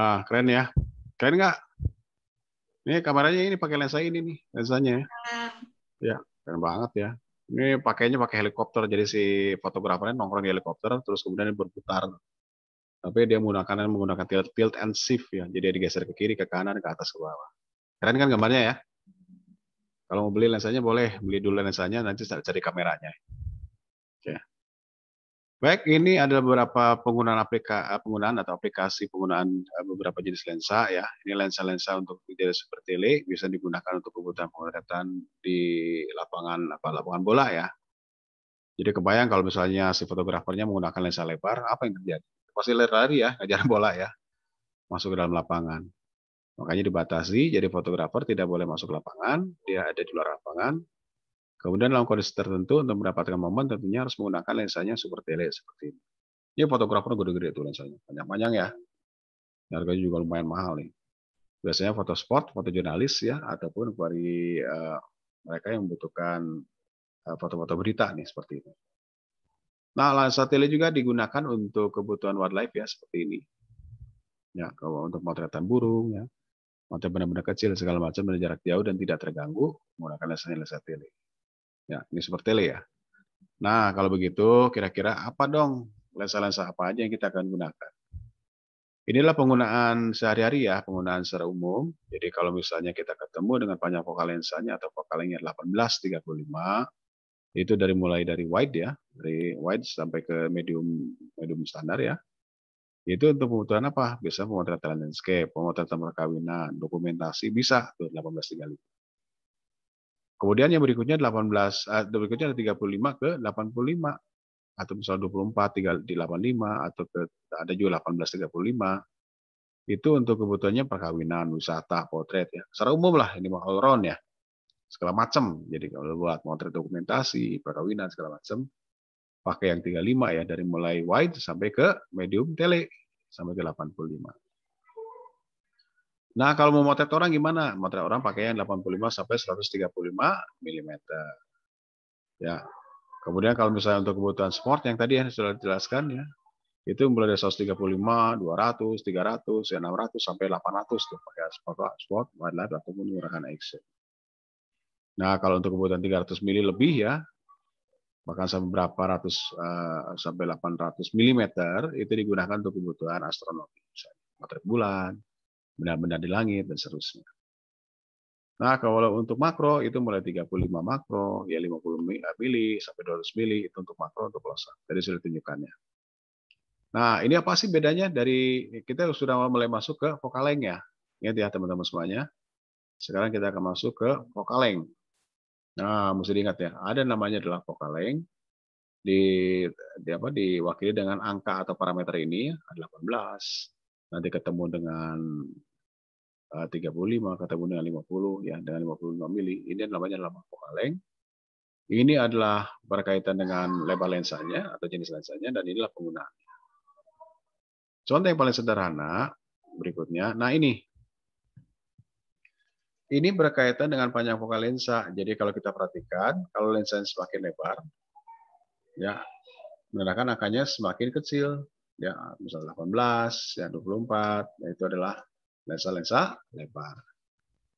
Nah, keren ya. Keren nggak? Ini kameranya ini pakai lensa ini nih, lensanya. Ya. Iya. ya, keren banget ya. Ini pakainya pakai helikopter, jadi si fotografernya nongkrong di helikopter, terus kemudian berputar. Tapi dia menggunakan menggunakan tilt, tilt and shift ya, jadi dia digeser ke kiri, ke kanan, ke atas, ke bawah. Keren kan gambarnya ya? Kalau mau beli lensanya boleh, beli dulu lensanya, nanti cari kameranya. Oke. Ya. Baik, ini ada beberapa penggunaan aplikasi eh, penggunaan atau aplikasi penggunaan eh, beberapa jenis lensa ya. Ini lensa-lensa untuk video seperti tele bisa digunakan untuk kebutuhan pemotretan di lapangan apa lapangan bola ya. Jadi kebayang kalau misalnya si fotografernya menggunakan lensa lebar, apa yang terjadi? Pasti lari-lari ya, ngajarin bola ya, masuk ke dalam lapangan. Makanya dibatasi, jadi fotografer tidak boleh masuk lapangan, dia ada di luar lapangan, Kemudian dalam kondisi tertentu untuk mendapatkan momen tentunya harus menggunakan lensanya super tele seperti ini. Ini fotografer gede-gede itu lensanya, panjang-panjang ya. Harganya juga lumayan mahal nih. Biasanya foto sport, foto jurnalis ya, ataupun dari uh, mereka yang membutuhkan eh, foto-foto uh, berita nih seperti ini. Nah, lensa tele juga digunakan untuk kebutuhan wildlife ya seperti ini. Ya, kalau untuk motretan burung ya, motret benar-benar kecil segala macam dari jarak jauh dan tidak terganggu menggunakan lensa lensa tele. Ya, ini seperti ini ya. Nah, kalau begitu kira-kira apa dong lensa-lensa apa aja yang kita akan gunakan? Inilah penggunaan sehari-hari ya, penggunaan secara umum. Jadi kalau misalnya kita ketemu dengan panjang fokal lensanya atau fokalnya 18 35 itu dari mulai dari wide ya, dari wide sampai ke medium medium standar ya. Itu untuk pemotretan apa? Bisa pemotretan landscape, pemotretan perkawinan, dokumentasi bisa tuh 1835. Kemudian yang berikutnya 18 eh, berikutnya ada 35 ke 85 atau misal 24 3, di 85 atau ke ada juga 18 35 itu untuk kebutuhannya perkawinan, wisata, potret ya. Secara umum lah ini all round ya. Segala macam. Jadi kalau buat potret dokumentasi, perkawinan segala macam pakai yang 35 ya dari mulai wide sampai ke medium tele sampai ke 85. Nah, kalau mau motret orang gimana? Motret orang pakai yang 85 sampai 135 mm. Ya. Kemudian kalau misalnya untuk kebutuhan sport yang tadi yang sudah dijelaskan ya, itu mulai dari 135, 200, 300, 600 sampai 800 tuh pakai sport sport wildlife atau menggunakan action. Nah, kalau untuk kebutuhan 300 mili lebih ya, bahkan sampai berapa ratus uh, sampai 800 mm itu digunakan untuk kebutuhan astronomi, misalnya motret bulan, benda-benda di langit, dan seterusnya. Nah, kalau untuk makro itu mulai 35 makro, ya 50 eh, mili sampai 200 mili itu untuk makro untuk plosa. Jadi sudah tunjukkannya. Nah, ini apa sih bedanya dari kita sudah mulai masuk ke vokaleng ya. Ingat ya teman-teman semuanya. Sekarang kita akan masuk ke vokaleng. Nah, mesti diingat ya, ada namanya adalah vokaleng di, di apa diwakili dengan angka atau parameter ini 18. Nanti ketemu dengan 35 eh, ketemu dengan 50 ya dengan 55 mili ini namanya lama pengaleng ini adalah berkaitan dengan lebar lensanya atau jenis lensanya dan inilah penggunaannya contoh yang paling sederhana berikutnya nah ini ini berkaitan dengan panjang focal lensa jadi kalau kita perhatikan kalau lensa yang semakin lebar ya menandakan angkanya semakin kecil ya misalnya 18 ya 24 ya, itu adalah lensa-lensa lebar.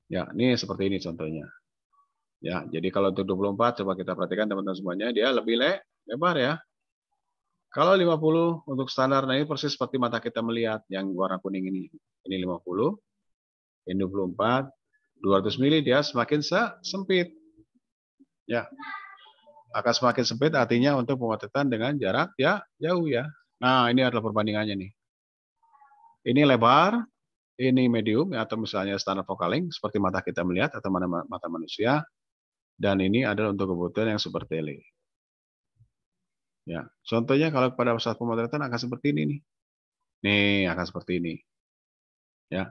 Ya, ini seperti ini contohnya. Ya, jadi kalau untuk 24 coba kita perhatikan teman-teman semuanya dia lebih le lebar ya. Kalau 50 untuk standar nah ini persis seperti mata kita melihat yang warna kuning ini. Ini 50, ini 24, 200 mili dia semakin sempit. Ya. Akan semakin sempit artinya untuk pemotretan dengan jarak ya jauh ya. Nah, ini adalah perbandingannya nih. Ini lebar, ini medium atau misalnya standar fokaling seperti mata kita melihat atau mata manusia dan ini adalah untuk kebutuhan yang super tele. Ya, contohnya kalau pada saat pemotretan akan seperti ini nih. Nih akan seperti ini. Ya.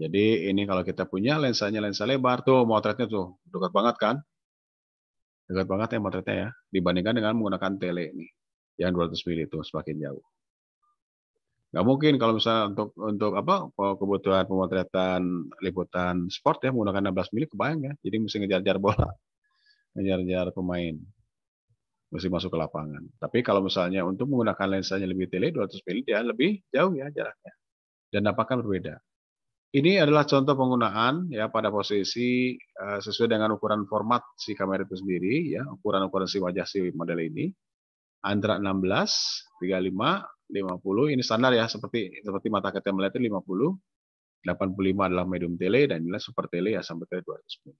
Jadi ini kalau kita punya lensanya lensa lebar tuh motretnya tuh dekat banget kan? Dekat banget ya motretnya ya dibandingkan dengan menggunakan tele ini yang 200 mili itu semakin jauh nggak mungkin kalau misalnya untuk untuk apa kebutuhan pemotretan liputan sport ya menggunakan 16 mili kebayang ya jadi mesti ngejar-jar bola ngejar-jar pemain mesti masuk ke lapangan tapi kalau misalnya untuk menggunakan lensanya lebih tele 200 mili dia lebih jauh ya jaraknya dan apakah berbeda ini adalah contoh penggunaan ya pada posisi uh, sesuai dengan ukuran format si kamera itu sendiri ya ukuran ukuran si wajah si model ini antara 16 35 50 ini standar ya seperti seperti mata kita melihat itu 50 85 adalah medium tele dan nilai super tele ya sampai tele mili.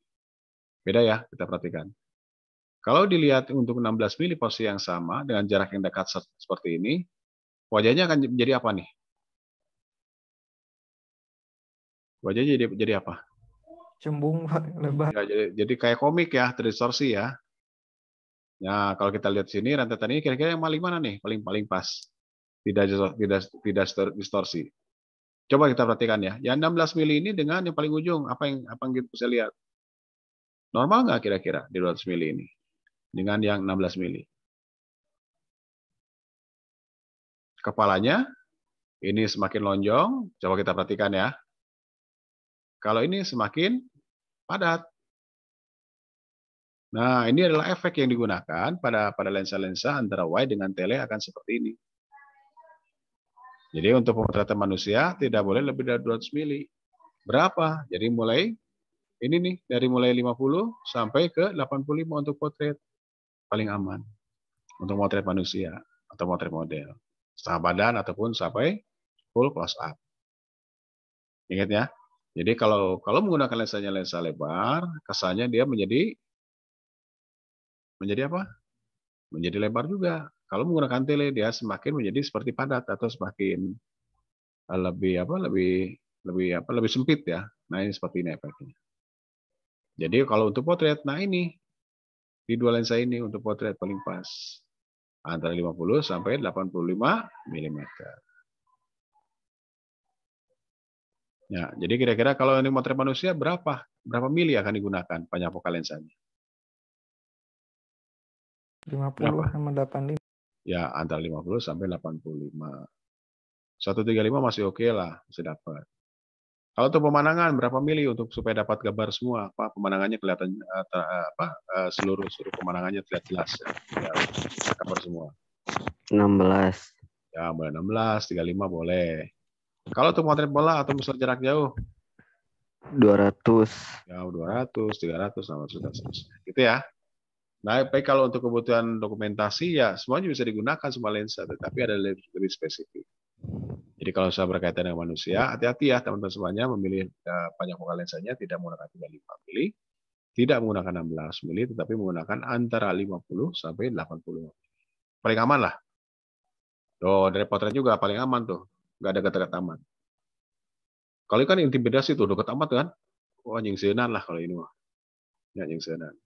beda ya kita perhatikan kalau dilihat untuk 16 mili posisi yang sama dengan jarak yang dekat seperti ini wajahnya akan jadi apa nih wajahnya jadi jadi apa cembung pak lebar ya, jadi, jadi kayak komik ya terdistorsi ya Nah, kalau kita lihat sini rentetan ini kira-kira yang paling mana nih? Paling paling pas tidak tidak tidak distorsi. Coba kita perhatikan ya. Yang 16 mili ini dengan yang paling ujung apa yang apa yang kita bisa lihat? Normal nggak kira-kira di 200 mili ini dengan yang 16 mili? Kepalanya ini semakin lonjong. Coba kita perhatikan ya. Kalau ini semakin padat. Nah, ini adalah efek yang digunakan pada pada lensa-lensa antara wide dengan tele akan seperti ini. Jadi untuk pemotretan manusia tidak boleh lebih dari 200 mili. Berapa? Jadi mulai ini nih dari mulai 50 sampai ke 85 untuk potret paling aman untuk motret manusia atau motret model setengah badan ataupun sampai full close up. Ingat ya. Jadi kalau kalau menggunakan lensanya lensa lebar, kesannya dia menjadi menjadi apa? Menjadi lebar juga kalau menggunakan tele dia semakin menjadi seperti padat atau semakin eh, lebih apa lebih lebih apa lebih sempit ya. Nah ini seperti ini efeknya. Jadi kalau untuk potret, nah ini di dua lensa ini untuk potret paling pas antara 50 sampai 85 mm. Ya, jadi kira-kira kalau ini motret manusia berapa berapa mili akan digunakan banyak focal lensanya? 50 sama 85 ya antara 50 sampai 85. 135 masih oke okay lah, masih dapat. Kalau untuk pemandangan berapa mili untuk supaya dapat gambar semua apa pemandangannya kelihatan eh, eh, apa eh, seluruh seluruh pemandangannya terlihat jelas ya, ya gambar semua. 16. Ya, boleh 16, 35 boleh. Kalau untuk motret bola atau misal jarak jauh 200. Ya, 200, 300, sama sudah selesai. Gitu ya. Nah, baik kalau untuk kebutuhan dokumentasi ya semuanya bisa digunakan semua lensa, tetapi ada lebih, lebih spesifik. Jadi kalau saya berkaitan dengan manusia, hati-hati ya teman-teman semuanya memilih eh, panjang focal lensanya tidak menggunakan 35 mm, tidak menggunakan 16 mm, tetapi menggunakan antara 50 sampai 80 Paling aman lah. Oh, dari potret juga paling aman tuh. Nggak ada dekat aman. Kalau kan intimidasi tuh, dekat amat kan? Oh, anjing senan lah kalau ini mah. Ya, anjing senan.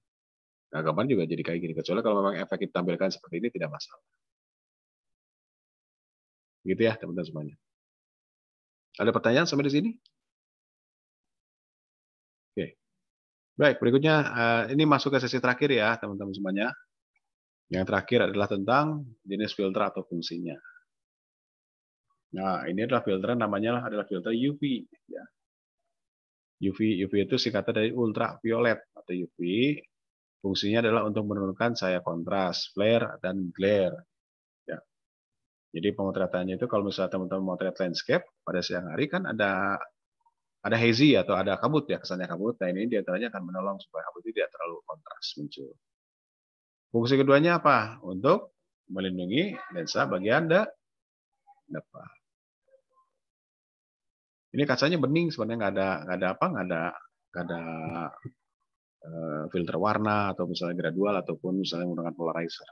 Nah, gambar juga jadi kayak gini. Kecuali kalau memang efek kita tampilkan seperti ini tidak masalah. Gitu ya, teman-teman semuanya. Ada pertanyaan sampai di sini? Oke. Baik, berikutnya eh, ini masuk ke sesi terakhir ya, teman-teman semuanya. Yang terakhir adalah tentang jenis filter atau fungsinya. Nah, ini adalah filter namanya adalah filter UV. Ya. UV UV itu singkatan dari ultraviolet atau UV. Fungsinya adalah untuk menurunkan cahaya kontras, flare, dan glare. Ya. Jadi pemotretannya itu kalau misalnya teman-teman memotret landscape pada siang hari kan ada ada hazy atau ada kabut ya kesannya kabut. Nah ini diantaranya akan menolong supaya kabut itu tidak terlalu kontras muncul. Fungsi keduanya apa? Untuk melindungi lensa bagi anda depan. Ini kacanya bening sebenarnya nggak ada nggak ada apa nggak ada nggak ada Eh, filter warna atau misalnya gradual ataupun misalnya menggunakan polarizer.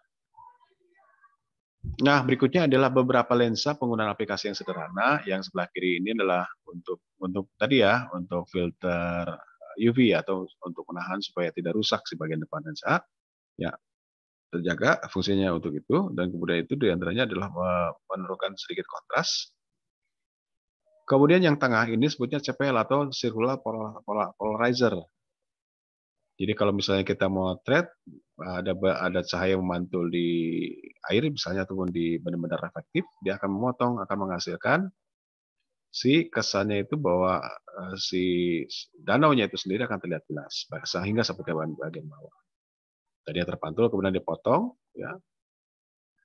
Nah, berikutnya adalah beberapa lensa penggunaan aplikasi yang sederhana. Yang sebelah kiri ini adalah untuk untuk tadi ya, untuk filter UV atau untuk menahan supaya tidak rusak si bagian depan lensa. Ya, terjaga fungsinya untuk itu dan kemudian itu diantaranya adalah menurunkan sedikit kontras. Kemudian yang tengah ini sebutnya CPL atau circular polarizer jadi kalau misalnya kita mau trade, ada ada cahaya memantul di air misalnya ataupun di benar-benar efektif, dia akan memotong, akan menghasilkan si kesannya itu bahwa eh, si danau nya itu sendiri akan terlihat jelas sehingga sampai ke bagian bawah. Tadi yang terpantul kemudian dipotong, ya.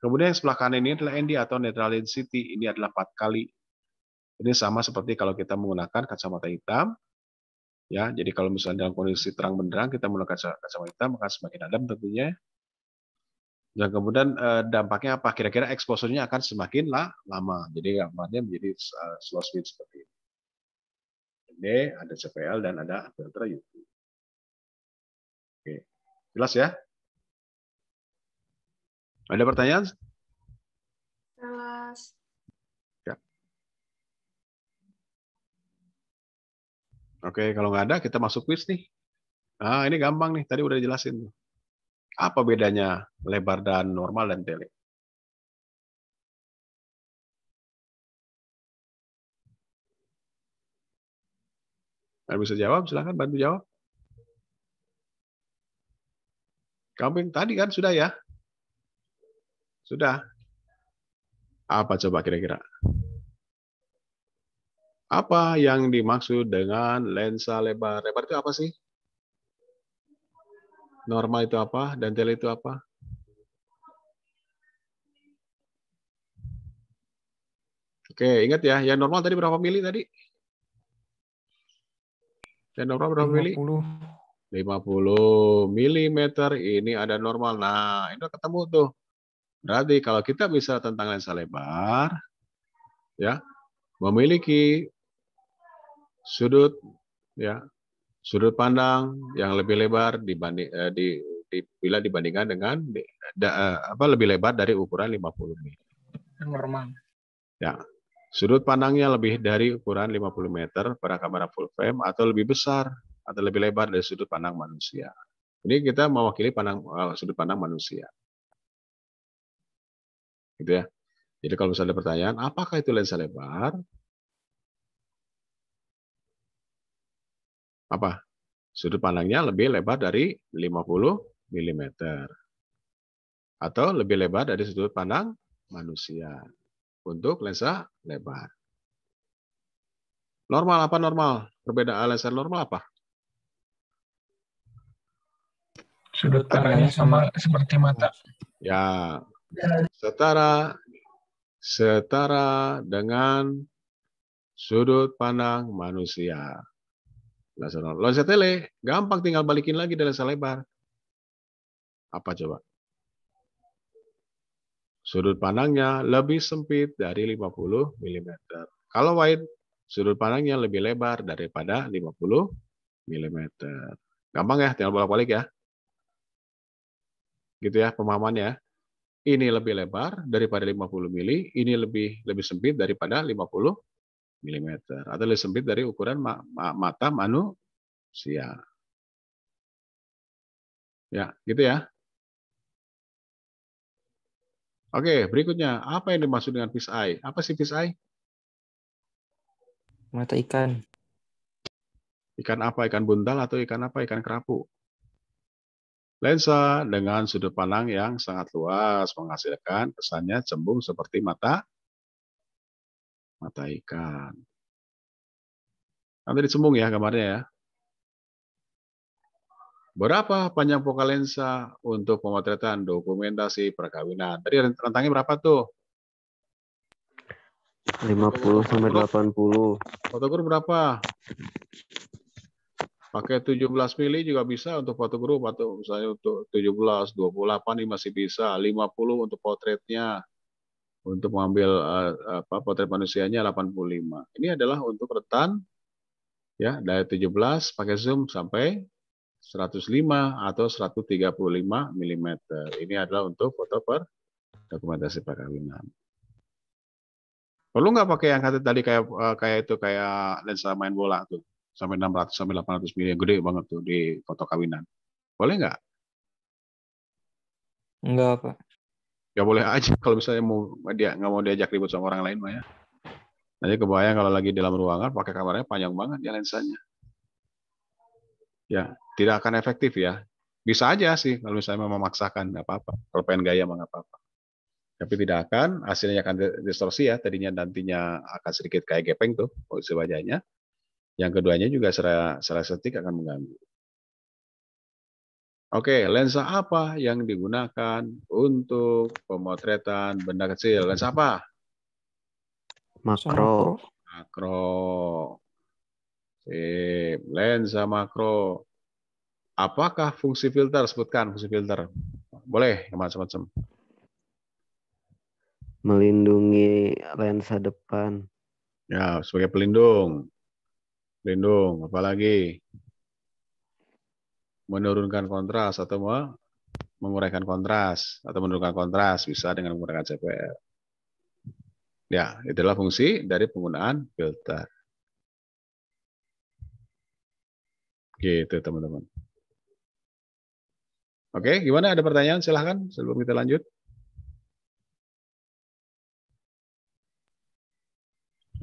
Kemudian yang sebelah kanan ini adalah ND atau neutral density. Ini adalah 4 kali. Ini sama seperti kalau kita menggunakan kacamata hitam, Ya, jadi kalau misalnya dalam kondisi terang benderang kita menggunakan kacamata maka semakin dalam tentunya. Dan kemudian eh, dampaknya apa? Kira-kira eksposurnya akan semakin lama. Jadi gambarnya menjadi eh, slow speed seperti ini. Ini ada CPL dan ada filter UV. Oke. Jelas ya? Ada pertanyaan? Oke, kalau nggak ada kita masuk quiz nih. Ah ini gampang nih, tadi udah jelasin. Apa bedanya lebar dan normal dan tele? Nah, bisa jawab, silahkan bantu jawab. Kambing tadi kan sudah ya? Sudah. Apa coba kira-kira? Apa yang dimaksud dengan lensa lebar? Lebar itu apa sih? Normal itu apa? Dan tele itu apa? Oke, ingat ya. Yang normal tadi berapa mili tadi? Yang normal berapa 50. mili? 50 milimeter ini ada normal. Nah, ini ketemu tuh. Berarti kalau kita bisa tentang lensa lebar, ya, memiliki sudut ya sudut pandang yang lebih lebar dibanding eh, di, di bila dibandingkan dengan di, da, eh, apa lebih lebar dari ukuran 50 meter. Normal. Ya. Sudut pandangnya lebih dari ukuran 50 meter pada kamera full frame atau lebih besar atau lebih lebar dari sudut pandang manusia. Ini kita mewakili pandang uh, sudut pandang manusia. Gitu ya. Jadi kalau misalnya ada pertanyaan, apakah itu lensa lebar? apa sudut pandangnya lebih lebar dari 50 mm atau lebih lebar dari sudut pandang manusia untuk lensa lebar. Normal apa normal? Perbedaan lensa normal apa? Sudut pandangnya sama seperti mata. Ya, setara setara dengan sudut pandang manusia. Lasono. tele, gampang tinggal balikin lagi dari selebar. Apa coba? Sudut pandangnya lebih sempit dari 50 mm. Kalau wide, sudut pandangnya lebih lebar daripada 50 mm. Gampang ya, tinggal bolak-balik ya. Gitu ya pemahamannya. Ini lebih lebar daripada 50 mm, ini lebih lebih sempit daripada 50 mm atau lebih sempit dari ukuran ma ma mata manusia. Ya, gitu ya. Oke, berikutnya apa yang dimaksud dengan fish eye? Apa sih fish eye? Mata ikan. Ikan apa? Ikan buntal atau ikan apa? Ikan kerapu. Lensa dengan sudut pandang yang sangat luas menghasilkan kesannya cembung seperti mata mata ikan. Kan disembung sembung ya gambarnya ya. Berapa panjang focal lensa untuk pemotretan dokumentasi perkawinan? Tadi rentangnya berapa tuh? 50 sampai 80. Fotokur berapa? Pakai 17 mili juga bisa untuk foto grup atau misalnya untuk 17, 28 ini masih bisa. 50 untuk potretnya untuk mengambil uh, apa, potret manusianya 85. Ini adalah untuk retan ya dari 17 pakai zoom sampai 105 atau 135 mm. Ini adalah untuk foto per dokumentasi perkawinan. Perlu nggak pakai yang kata tadi kayak eh, kayak itu kayak lensa main bola tuh sampai 600 sampai 800 mm, gede banget tuh di foto kawinan. Boleh nggak? Enggak, Pak ya boleh aja kalau misalnya mau dia nggak mau diajak ribut sama orang lain mah ya nanti kebayang kalau lagi dalam ruangan pakai kamarnya panjang banget ya lensanya ya tidak akan efektif ya bisa aja sih kalau misalnya memang memaksakan nggak apa-apa kalau pengen gaya mah nggak apa-apa tapi tidak akan hasilnya akan distorsi ya tadinya nantinya akan sedikit kayak gepeng tuh posisi wajahnya yang keduanya juga secara secara estetik akan mengganggu Oke, lensa apa yang digunakan untuk pemotretan benda kecil? Lensa apa? Makro. Makro. Sip. Lensa makro. Apakah fungsi filter? Sebutkan fungsi filter. Boleh, macam-macam. Melindungi lensa depan. Ya, sebagai pelindung. Pelindung, apalagi? lagi? menurunkan kontras atau mau menguraikan kontras atau menurunkan kontras bisa dengan menggunakan CPL. Ya, itulah fungsi dari penggunaan filter. Gitu, teman-teman. Oke, gimana ada pertanyaan? Silahkan sebelum kita lanjut.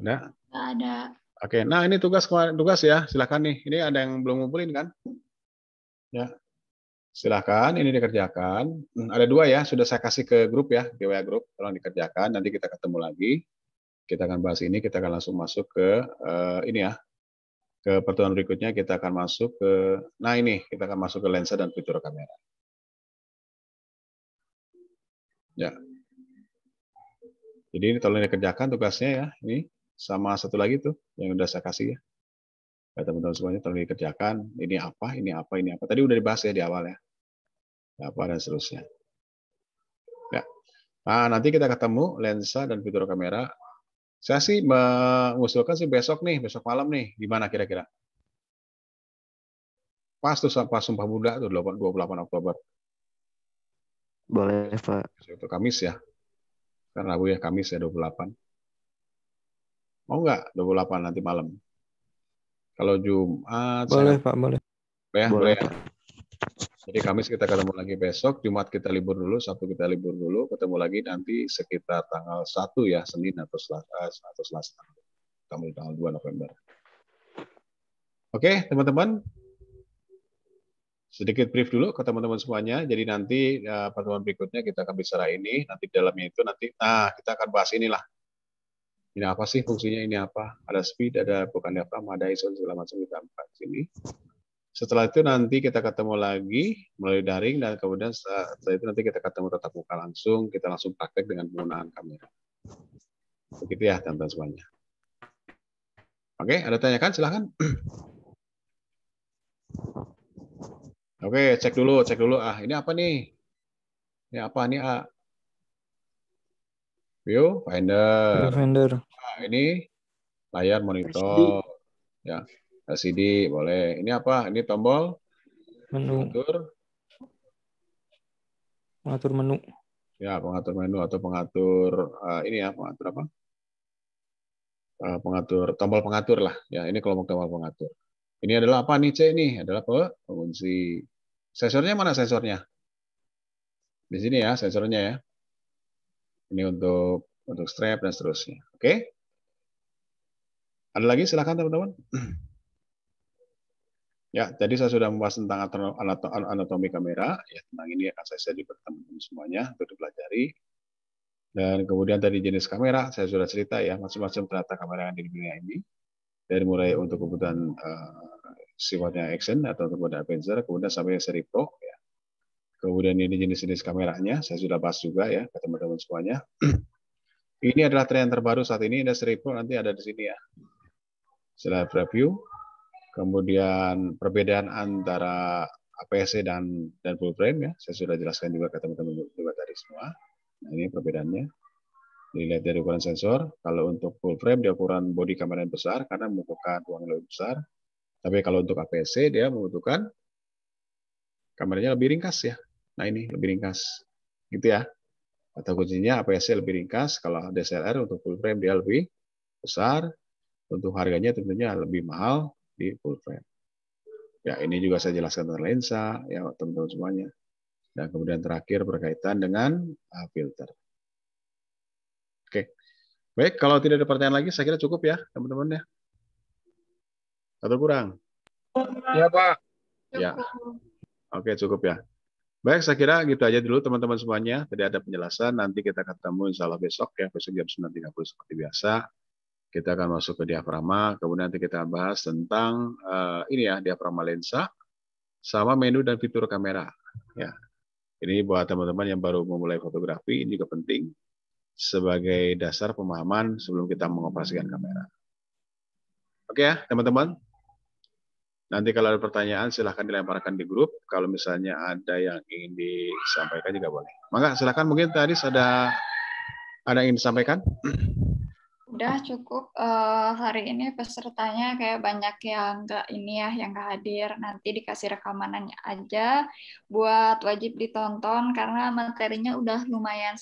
Ada? Ada. Oke, nah ini tugas tugas ya. Silahkan nih. Ini ada yang belum ngumpulin kan? Ya. Silahkan, ini dikerjakan. Hmm, ada dua ya, sudah saya kasih ke grup ya, di WA grup. Tolong dikerjakan, nanti kita ketemu lagi. Kita akan bahas ini, kita akan langsung masuk ke uh, ini ya. Ke pertemuan berikutnya kita akan masuk ke, nah ini, kita akan masuk ke lensa dan fitur kamera. Ya. Jadi ini tolong dikerjakan tugasnya ya. Ini sama satu lagi tuh yang udah saya kasih ya ya teman-teman semuanya tolong dikerjakan ini apa ini apa ini apa tadi udah dibahas ya di awal ya. ya apa dan seterusnya ya nah, nanti kita ketemu lensa dan fitur kamera saya sih mengusulkan sih besok nih besok malam nih Di mana kira-kira pas tuh pas sumpah muda tuh 28 Oktober boleh pak itu Kamis ya karena Rabu ya Kamis ya 28 mau nggak 28 nanti malam kalau Jumat boleh saya... Pak boleh. Ya, boleh. boleh. Ya. Jadi Kamis kita ketemu lagi besok, Jumat kita libur dulu, Sabtu kita libur dulu, ketemu lagi nanti sekitar tanggal 1 ya, Senin atau Selasa, atau Selasa. Kamu tanggal 2 November. Oke, teman-teman. Sedikit brief dulu ke teman-teman semuanya. Jadi nanti ya, pertemuan berikutnya kita akan bicara ini, nanti dalamnya itu nanti nah kita akan bahas inilah ini apa sih fungsinya ini apa ada speed ada bukan apa? ada ISO segala macam kita empat sini setelah itu nanti kita ketemu lagi melalui daring dan kemudian setelah itu nanti kita ketemu tetap muka langsung kita langsung praktek dengan penggunaan kamera begitu ya teman-teman semuanya oke ada tanya kan silahkan oke cek dulu cek dulu ah ini apa nih ini apa nih ah Viewfinder. Finder, Nah, ini layar monitor. LCD. Ya, LCD boleh. Ini apa? Ini tombol menu. pengatur. Pengatur menu. Ya, pengatur menu atau pengatur uh, ini ya, pengatur apa? Uh, pengatur tombol pengatur lah. Ya, ini kelompok tombol pengatur. Ini adalah apa nih C ini? Adalah apa pengunci. Sensornya mana sensornya? Di sini ya sensornya ya. Ini untuk untuk strap dan seterusnya. Oke? Okay? Ada lagi silakan teman-teman. Ya, jadi saya sudah membahas tentang anatomi kamera. Ya, tentang ini akan saya share di teman-teman semuanya untuk dipelajari. Dan kemudian dari jenis kamera, saya sudah cerita ya, macam-macam ternyata kamera yang di dunia ini. Dari mulai untuk kebutuhan uh, sifatnya action atau kebutuhan adventure, kemudian sampai seri pro, ya, Kemudian ini jenis-jenis kameranya, saya sudah bahas juga ya ke teman-teman semuanya. ini adalah tren terbaru saat ini, ada seribu nanti ada di sini ya. Setelah preview, kemudian perbedaan antara APS dan dan full frame ya, saya sudah jelaskan juga ke teman-teman juga tadi semua. Nah, ini perbedaannya. Dilihat dari ukuran sensor, kalau untuk full frame dia ukuran body kamera yang besar karena membutuhkan ruang lebih besar. Tapi kalau untuk APS dia membutuhkan kameranya lebih ringkas ya, Nah ini lebih ringkas, gitu ya. Kata kuncinya APS lebih ringkas, kalau DSLR untuk full frame dia lebih besar, untuk harganya tentunya lebih mahal di full frame. Ya ini juga saya jelaskan tentang lensa, ya teman-teman semuanya. Dan kemudian terakhir berkaitan dengan uh, filter. Oke, baik kalau tidak ada pertanyaan lagi saya kira cukup ya teman-teman ya. Atau kurang? Ya Pak. Ya. Oke cukup ya. Baik, saya kira gitu aja dulu teman-teman semuanya. Tadi ada penjelasan, nanti kita ketemu insya Allah besok ya, besok jam 9.30 seperti biasa. Kita akan masuk ke diaframa, kemudian nanti kita bahas tentang uh, ini ya, diaframa lensa, sama menu dan fitur kamera. Ya, Ini buat teman-teman yang baru memulai fotografi, ini juga penting sebagai dasar pemahaman sebelum kita mengoperasikan kamera. Oke ya, teman-teman. Nanti kalau ada pertanyaan silahkan dilemparkan di grup. Kalau misalnya ada yang ingin disampaikan juga boleh. Maka silahkan mungkin tadi ada ada yang ingin disampaikan? Udah cukup uh, hari ini pesertanya kayak banyak yang nggak ini ya yang nggak hadir. Nanti dikasih rekamanannya aja buat wajib ditonton karena materinya udah lumayan